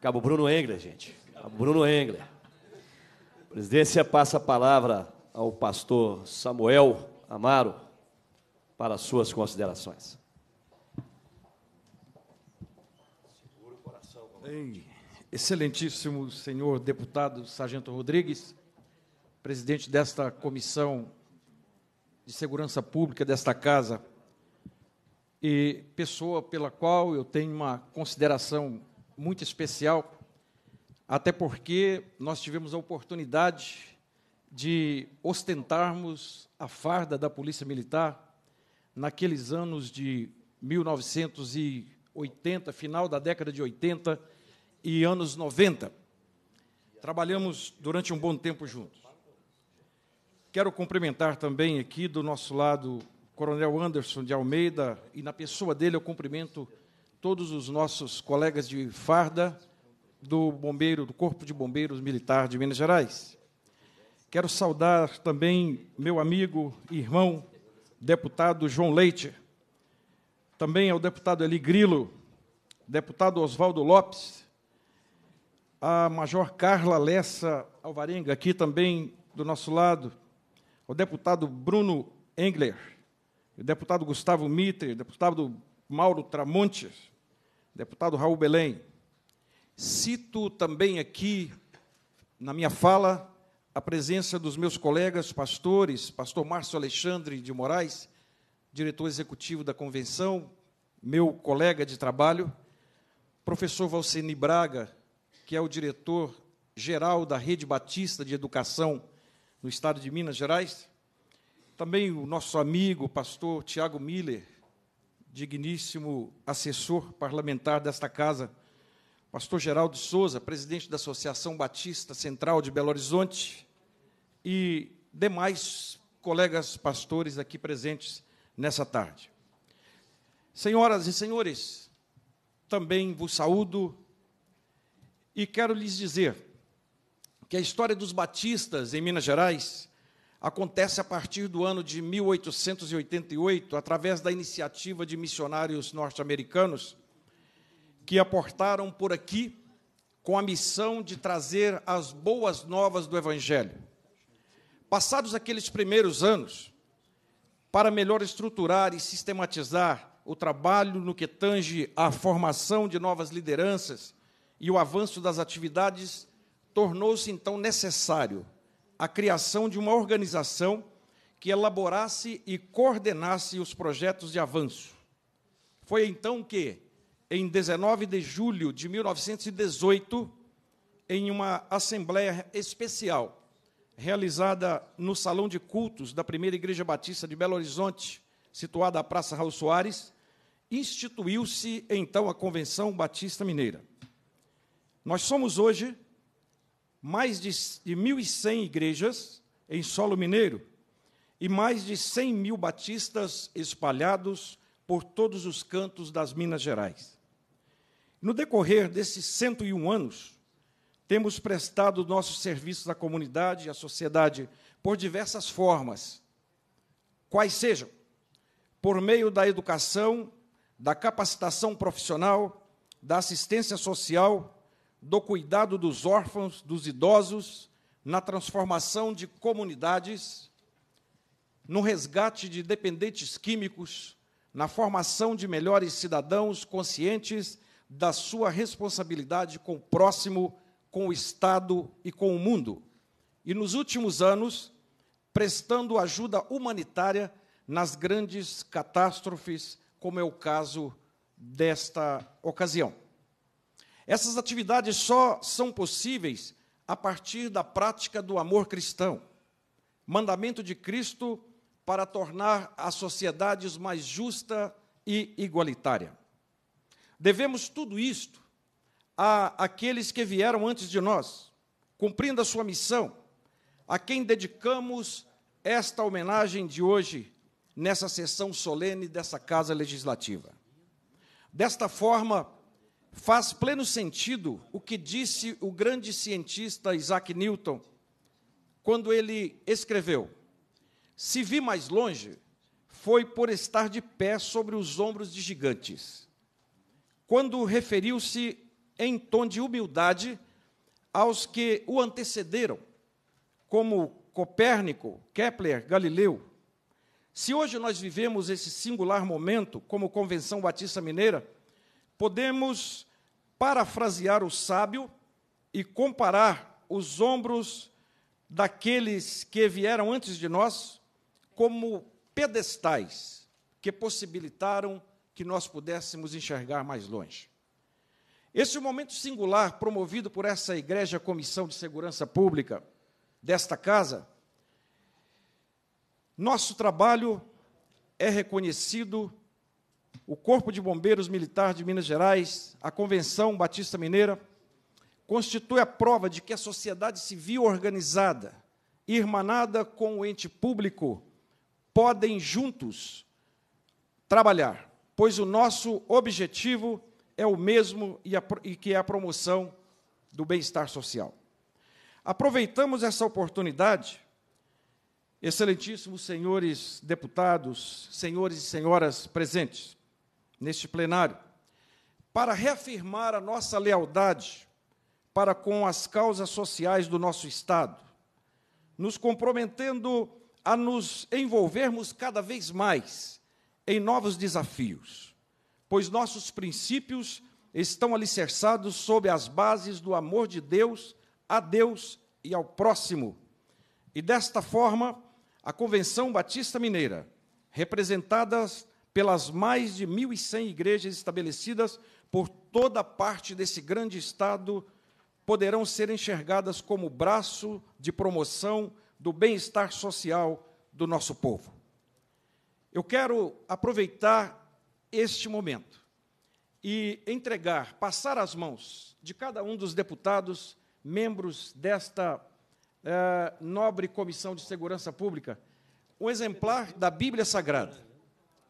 Cabo Bruno Engler, gente. Cabo Bruno Engler. presidência passa a palavra ao pastor Samuel Amaro para suas considerações. excelentíssimo senhor deputado Sargento Rodrigues, presidente desta comissão de segurança pública desta casa e pessoa pela qual eu tenho uma consideração muito especial, até porque nós tivemos a oportunidade de ostentarmos a farda da Polícia Militar naqueles anos de 1980, final da década de 80 e anos 90. Trabalhamos durante um bom tempo juntos. Quero cumprimentar também aqui do nosso lado Coronel Anderson de Almeida e na pessoa dele eu cumprimento todos os nossos colegas de farda do bombeiro do Corpo de Bombeiros Militar de Minas Gerais. Quero saudar também meu amigo e irmão deputado João Leite, também ao deputado Eli Grilo, deputado Oswaldo Lopes, a Major Carla Lessa Alvarenga, aqui também do nosso lado, ao deputado Bruno Engler, o deputado Gustavo Mitre, o deputado Mauro Tramontes, o deputado Raul Belém. Cito também aqui, na minha fala, a presença dos meus colegas pastores, pastor Márcio Alexandre de Moraes, diretor executivo da convenção, meu colega de trabalho, professor Valcini Braga, que é o diretor geral da Rede Batista de Educação no estado de Minas Gerais. Também o nosso amigo, pastor Tiago Miller, digníssimo assessor parlamentar desta casa. Pastor Geraldo Souza, presidente da Associação Batista Central de Belo Horizonte. E demais colegas pastores aqui presentes nessa tarde. Senhoras e senhores, também vos saúdo e quero lhes dizer que a história dos batistas em Minas Gerais acontece a partir do ano de 1888, através da iniciativa de missionários norte-americanos que aportaram por aqui com a missão de trazer as boas novas do Evangelho. Passados aqueles primeiros anos, para melhor estruturar e sistematizar o trabalho no que tange à formação de novas lideranças e o avanço das atividades, tornou-se então necessário a criação de uma organização que elaborasse e coordenasse os projetos de avanço. Foi então que, em 19 de julho de 1918, em uma assembleia especial realizada no Salão de Cultos da Primeira Igreja Batista de Belo Horizonte, situada à Praça Raul Soares, instituiu-se então a Convenção Batista Mineira. Nós somos hoje mais de, de 1.100 igrejas em solo mineiro e mais de 100 mil batistas espalhados por todos os cantos das Minas Gerais. No decorrer desses 101 anos, temos prestado nossos serviços à comunidade e à sociedade por diversas formas, quais sejam, por meio da educação, da capacitação profissional, da assistência social, do cuidado dos órfãos, dos idosos, na transformação de comunidades, no resgate de dependentes químicos, na formação de melhores cidadãos conscientes da sua responsabilidade com o próximo, com o Estado e com o mundo. E nos últimos anos, prestando ajuda humanitária nas grandes catástrofes, como é o caso desta ocasião. Essas atividades só são possíveis a partir da prática do amor cristão, mandamento de Cristo para tornar as sociedades mais justa e igualitária. Devemos tudo isto a aqueles que vieram antes de nós, cumprindo a sua missão, a quem dedicamos esta homenagem de hoje nessa sessão solene dessa Casa Legislativa. Desta forma, Faz pleno sentido o que disse o grande cientista Isaac Newton quando ele escreveu: Se vi mais longe, foi por estar de pé sobre os ombros de gigantes. Quando referiu-se em tom de humildade aos que o antecederam, como Copérnico, Kepler, Galileu. Se hoje nós vivemos esse singular momento como Convenção Batista Mineira, podemos parafrasear o sábio e comparar os ombros daqueles que vieram antes de nós como pedestais que possibilitaram que nós pudéssemos enxergar mais longe. Esse é momento singular promovido por essa igreja Comissão de Segurança Pública desta casa, nosso trabalho é reconhecido o Corpo de Bombeiros Militar de Minas Gerais, a Convenção Batista Mineira, constitui a prova de que a sociedade civil organizada, irmanada com o ente público, podem juntos trabalhar, pois o nosso objetivo é o mesmo e, a, e que é a promoção do bem-estar social. Aproveitamos essa oportunidade, excelentíssimos senhores deputados, senhores e senhoras presentes, neste plenário, para reafirmar a nossa lealdade para com as causas sociais do nosso Estado, nos comprometendo a nos envolvermos cada vez mais em novos desafios, pois nossos princípios estão alicerçados sob as bases do amor de Deus a Deus e ao próximo. E desta forma, a Convenção Batista Mineira, representadas pelas mais de 1.100 igrejas estabelecidas por toda parte desse grande Estado, poderão ser enxergadas como braço de promoção do bem-estar social do nosso povo. Eu quero aproveitar este momento e entregar, passar as mãos de cada um dos deputados, membros desta eh, nobre Comissão de Segurança Pública, um exemplar da Bíblia Sagrada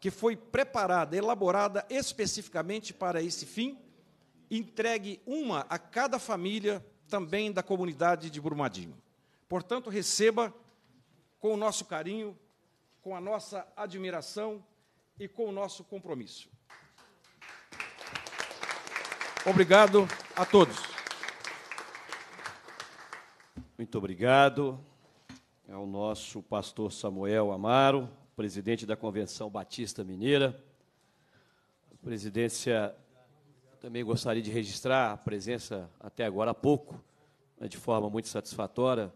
que foi preparada, elaborada especificamente para esse fim, entregue uma a cada família também da comunidade de Brumadinho. Portanto, receba com o nosso carinho, com a nossa admiração e com o nosso compromisso. Obrigado a todos. Muito obrigado ao nosso pastor Samuel Amaro presidente da Convenção Batista Mineira. A presidência, também gostaria de registrar a presença, até agora há pouco, né, de forma muito satisfatória,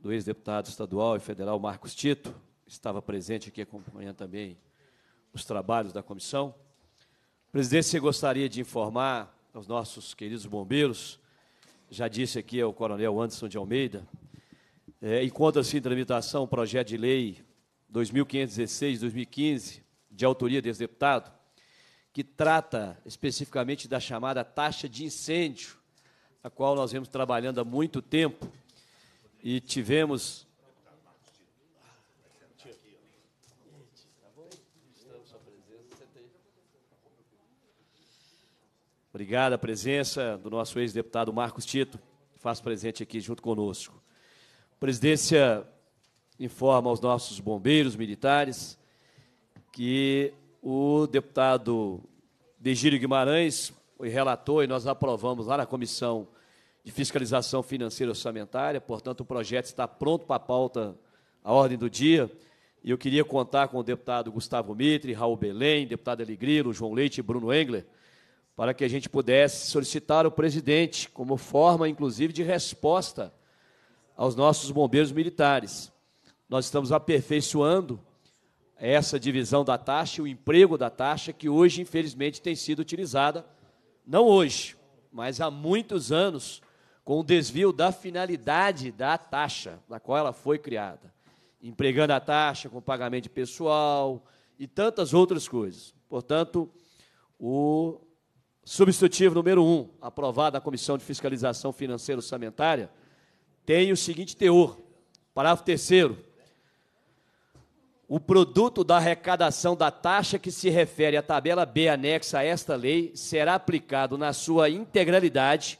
do ex-deputado estadual e federal Marcos Tito, estava presente aqui acompanhando também os trabalhos da comissão. A presidência gostaria de informar aos nossos queridos bombeiros, já disse aqui ao coronel Anderson de Almeida, é, encontra-se em tramitação o projeto de lei 2516, 2015, de autoria desse deputado, que trata especificamente da chamada taxa de incêndio, a qual nós vemos trabalhando há muito tempo e tivemos. Obrigado a presença do nosso ex-deputado Marcos Tito, que faz presente aqui junto conosco. Presidência informa aos nossos bombeiros militares que o deputado Degírio Guimarães relatou e nós aprovamos lá na Comissão de Fiscalização Financeira e Orçamentária, portanto, o projeto está pronto para a pauta, a ordem do dia, e eu queria contar com o deputado Gustavo Mitre, Raul Belém, deputado Eligrilo, João Leite e Bruno Engler, para que a gente pudesse solicitar o presidente, como forma, inclusive, de resposta aos nossos bombeiros militares nós estamos aperfeiçoando essa divisão da taxa, o emprego da taxa, que hoje, infelizmente, tem sido utilizada, não hoje, mas há muitos anos, com o desvio da finalidade da taxa, na qual ela foi criada. Empregando a taxa com pagamento de pessoal e tantas outras coisas. Portanto, o substitutivo número um, aprovado na Comissão de Fiscalização Financeira Orçamentária, tem o seguinte teor. Parágrafo terceiro o produto da arrecadação da taxa que se refere à tabela B anexa a esta lei será aplicado na sua integralidade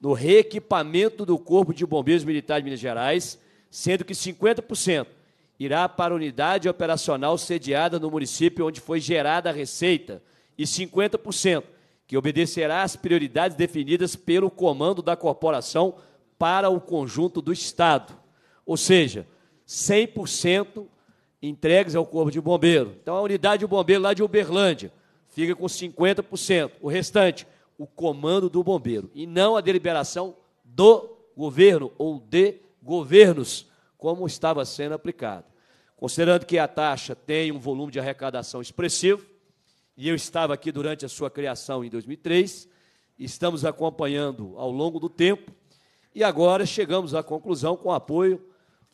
no reequipamento do Corpo de Bombeiros Militar de Minas Gerais, sendo que 50% irá para a unidade operacional sediada no município onde foi gerada a receita e 50% que obedecerá às prioridades definidas pelo comando da corporação para o conjunto do Estado. Ou seja, 100% entregues ao Corpo de Bombeiro. Então, a unidade de bombeiro lá de Uberlândia fica com 50%. O restante, o comando do bombeiro. E não a deliberação do governo ou de governos, como estava sendo aplicado. Considerando que a taxa tem um volume de arrecadação expressivo, e eu estava aqui durante a sua criação em 2003, estamos acompanhando ao longo do tempo, e agora chegamos à conclusão, com apoio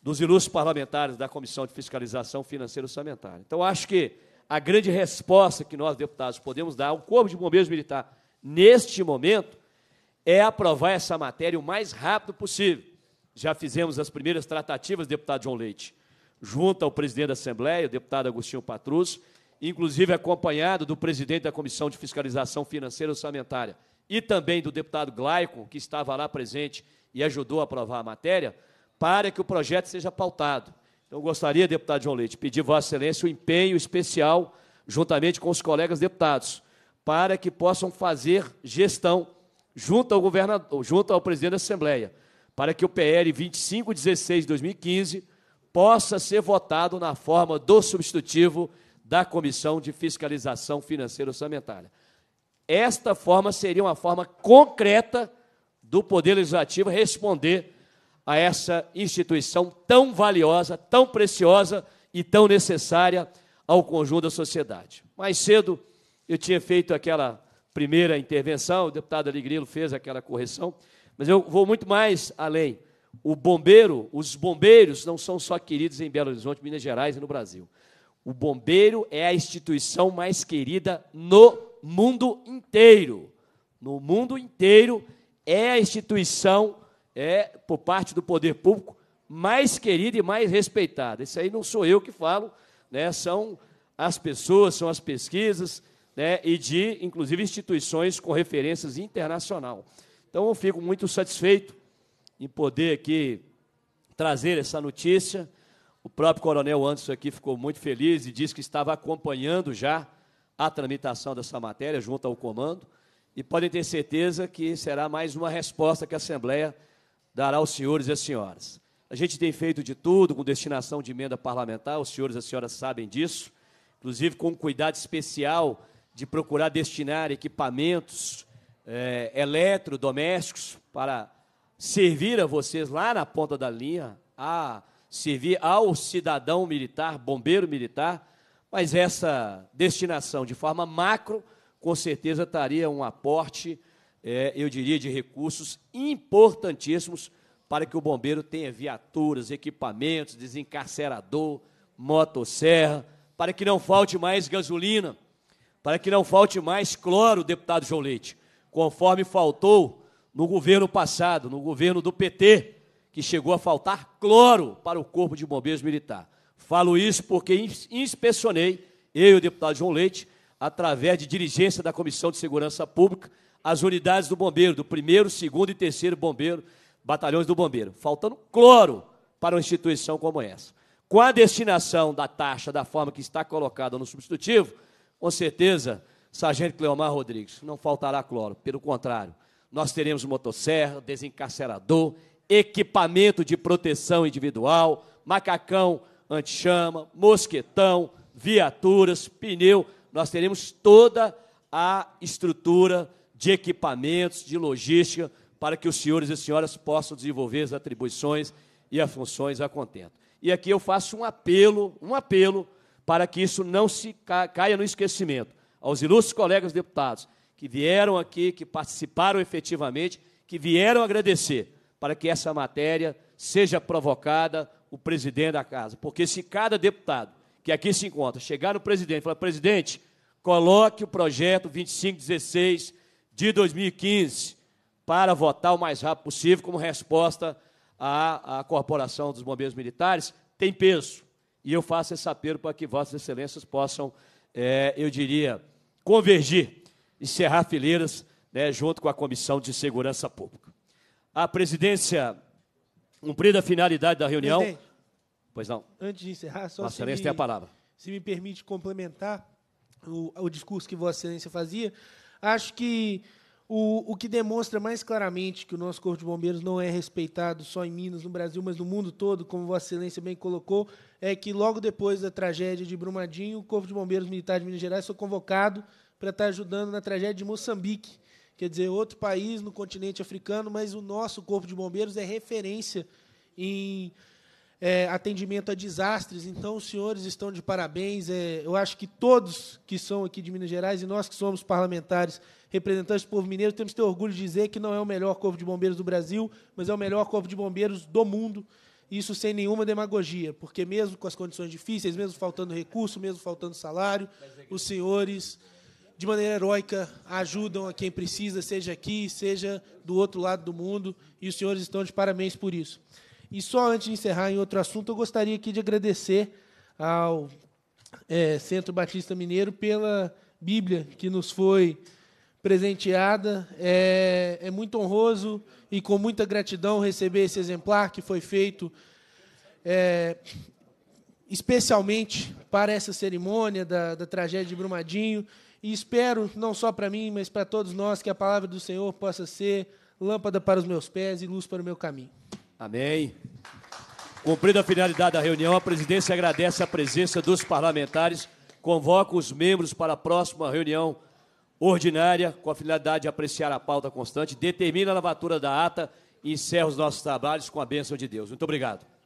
dos ilustres parlamentares da Comissão de Fiscalização Financeira Orçamentária. Então, acho que a grande resposta que nós, deputados, podemos dar ao Corpo de Bombeiros Militar neste momento é aprovar essa matéria o mais rápido possível. Já fizemos as primeiras tratativas, deputado João Leite, junto ao presidente da Assembleia, o deputado Agostinho Patrus, inclusive acompanhado do presidente da Comissão de Fiscalização Financeira Orçamentária e também do deputado Glaicon, que estava lá presente e ajudou a aprovar a matéria, para que o projeto seja pautado. Então, gostaria, deputado João Leite, pedir Vossa Excelência o um empenho especial, juntamente com os colegas deputados, para que possam fazer gestão junto ao governador, junto ao presidente da Assembleia, para que o PL 2516 de 2015 possa ser votado na forma do substitutivo da Comissão de Fiscalização Financeira Orçamentária. Esta forma seria uma forma concreta do Poder Legislativo responder a essa instituição tão valiosa, tão preciosa e tão necessária ao conjunto da sociedade. Mais cedo eu tinha feito aquela primeira intervenção, o deputado Aligrilo fez aquela correção, mas eu vou muito mais além. O bombeiro, os bombeiros não são só queridos em Belo Horizonte, Minas Gerais e no Brasil. O bombeiro é a instituição mais querida no mundo inteiro. No mundo inteiro é a instituição é, por parte do poder público, mais querida e mais respeitada. Isso aí não sou eu que falo, né? são as pessoas, são as pesquisas, né? e de, inclusive, instituições com referências internacional. Então, eu fico muito satisfeito em poder aqui trazer essa notícia. O próprio coronel Anderson aqui ficou muito feliz e disse que estava acompanhando já a tramitação dessa matéria junto ao comando. E podem ter certeza que será mais uma resposta que a Assembleia dará aos senhores e às senhoras. A gente tem feito de tudo com destinação de emenda parlamentar, os senhores e as senhoras sabem disso, inclusive com um cuidado especial de procurar destinar equipamentos é, eletrodomésticos para servir a vocês lá na ponta da linha, a servir ao cidadão militar, bombeiro militar, mas essa destinação de forma macro, com certeza estaria um aporte é, eu diria, de recursos importantíssimos para que o bombeiro tenha viaturas, equipamentos, desencarcerador, motosserra, para que não falte mais gasolina, para que não falte mais cloro, deputado João Leite, conforme faltou no governo passado, no governo do PT, que chegou a faltar cloro para o Corpo de Bombeiros Militar. Falo isso porque inspecionei, eu e o deputado João Leite, através de dirigência da Comissão de Segurança Pública, as unidades do bombeiro, do primeiro, segundo e terceiro bombeiro, batalhões do bombeiro, faltando cloro para uma instituição como essa. Com a destinação da taxa da forma que está colocada no substitutivo, com certeza, Sargento Cleomar Rodrigues, não faltará cloro, pelo contrário, nós teremos motosserra, desencarcerador, equipamento de proteção individual, macacão anti chama mosquetão, viaturas, pneu, nós teremos toda a estrutura de equipamentos, de logística, para que os senhores e senhoras possam desenvolver as atribuições e as funções a contento. E aqui eu faço um apelo, um apelo, para que isso não se caia no esquecimento. Aos ilustres colegas deputados que vieram aqui, que participaram efetivamente, que vieram agradecer, para que essa matéria seja provocada o presidente da casa. Porque se cada deputado que aqui se encontra chegar no presidente e falar, presidente, coloque o projeto 2516 de 2015 para votar o mais rápido possível como resposta à, à Corporação dos Bombeiros Militares tem peso. E eu faço esse apelo para que Vossas Excelências possam, é, eu diria, convergir e cerrar fileiras né, junto com a Comissão de Segurança Pública. A presidência, cumprida a finalidade da reunião. Presidente, pois não. Antes de encerrar, só Vossa Excelência me, tem a palavra. Se me permite complementar o, o discurso que Vossa Excelência fazia, Acho que o, o que demonstra mais claramente que o nosso Corpo de Bombeiros não é respeitado só em Minas, no Brasil, mas no mundo todo, como Vossa Excelência bem colocou, é que logo depois da tragédia de Brumadinho, o Corpo de Bombeiros Militar de Minas Gerais foi convocado para estar ajudando na tragédia de Moçambique. Quer dizer, outro país no continente africano, mas o nosso Corpo de Bombeiros é referência em é, atendimento a desastres. Então, os senhores estão de parabéns. É, eu acho que todos que são aqui de Minas Gerais e nós que somos parlamentares, representantes do povo mineiro, temos que ter orgulho de dizer que não é o melhor Corpo de Bombeiros do Brasil, mas é o melhor Corpo de Bombeiros do mundo. Isso sem nenhuma demagogia, porque mesmo com as condições difíceis, mesmo faltando recurso, mesmo faltando salário, os senhores de maneira heróica, ajudam a quem precisa, seja aqui, seja do outro lado do mundo, e os senhores estão de parabéns por isso. E só antes de encerrar em outro assunto, eu gostaria aqui de agradecer ao é, Centro Batista Mineiro pela Bíblia que nos foi presenteada. É, é, muito honroso e com muita gratidão receber esse exemplar que foi feito é, especialmente para essa cerimônia da, da tragédia de Brumadinho. E espero, não só para mim, mas para todos nós, que a palavra do Senhor possa ser lâmpada para os meus pés e luz para o meu caminho. Amém. Cumprida a finalidade da reunião, a presidência agradece a presença dos parlamentares, convoca os membros para a próxima reunião ordinária, com a finalidade de apreciar a pauta constante, determina a lavatura da ata e encerra os nossos trabalhos com a bênção de Deus. Muito obrigado.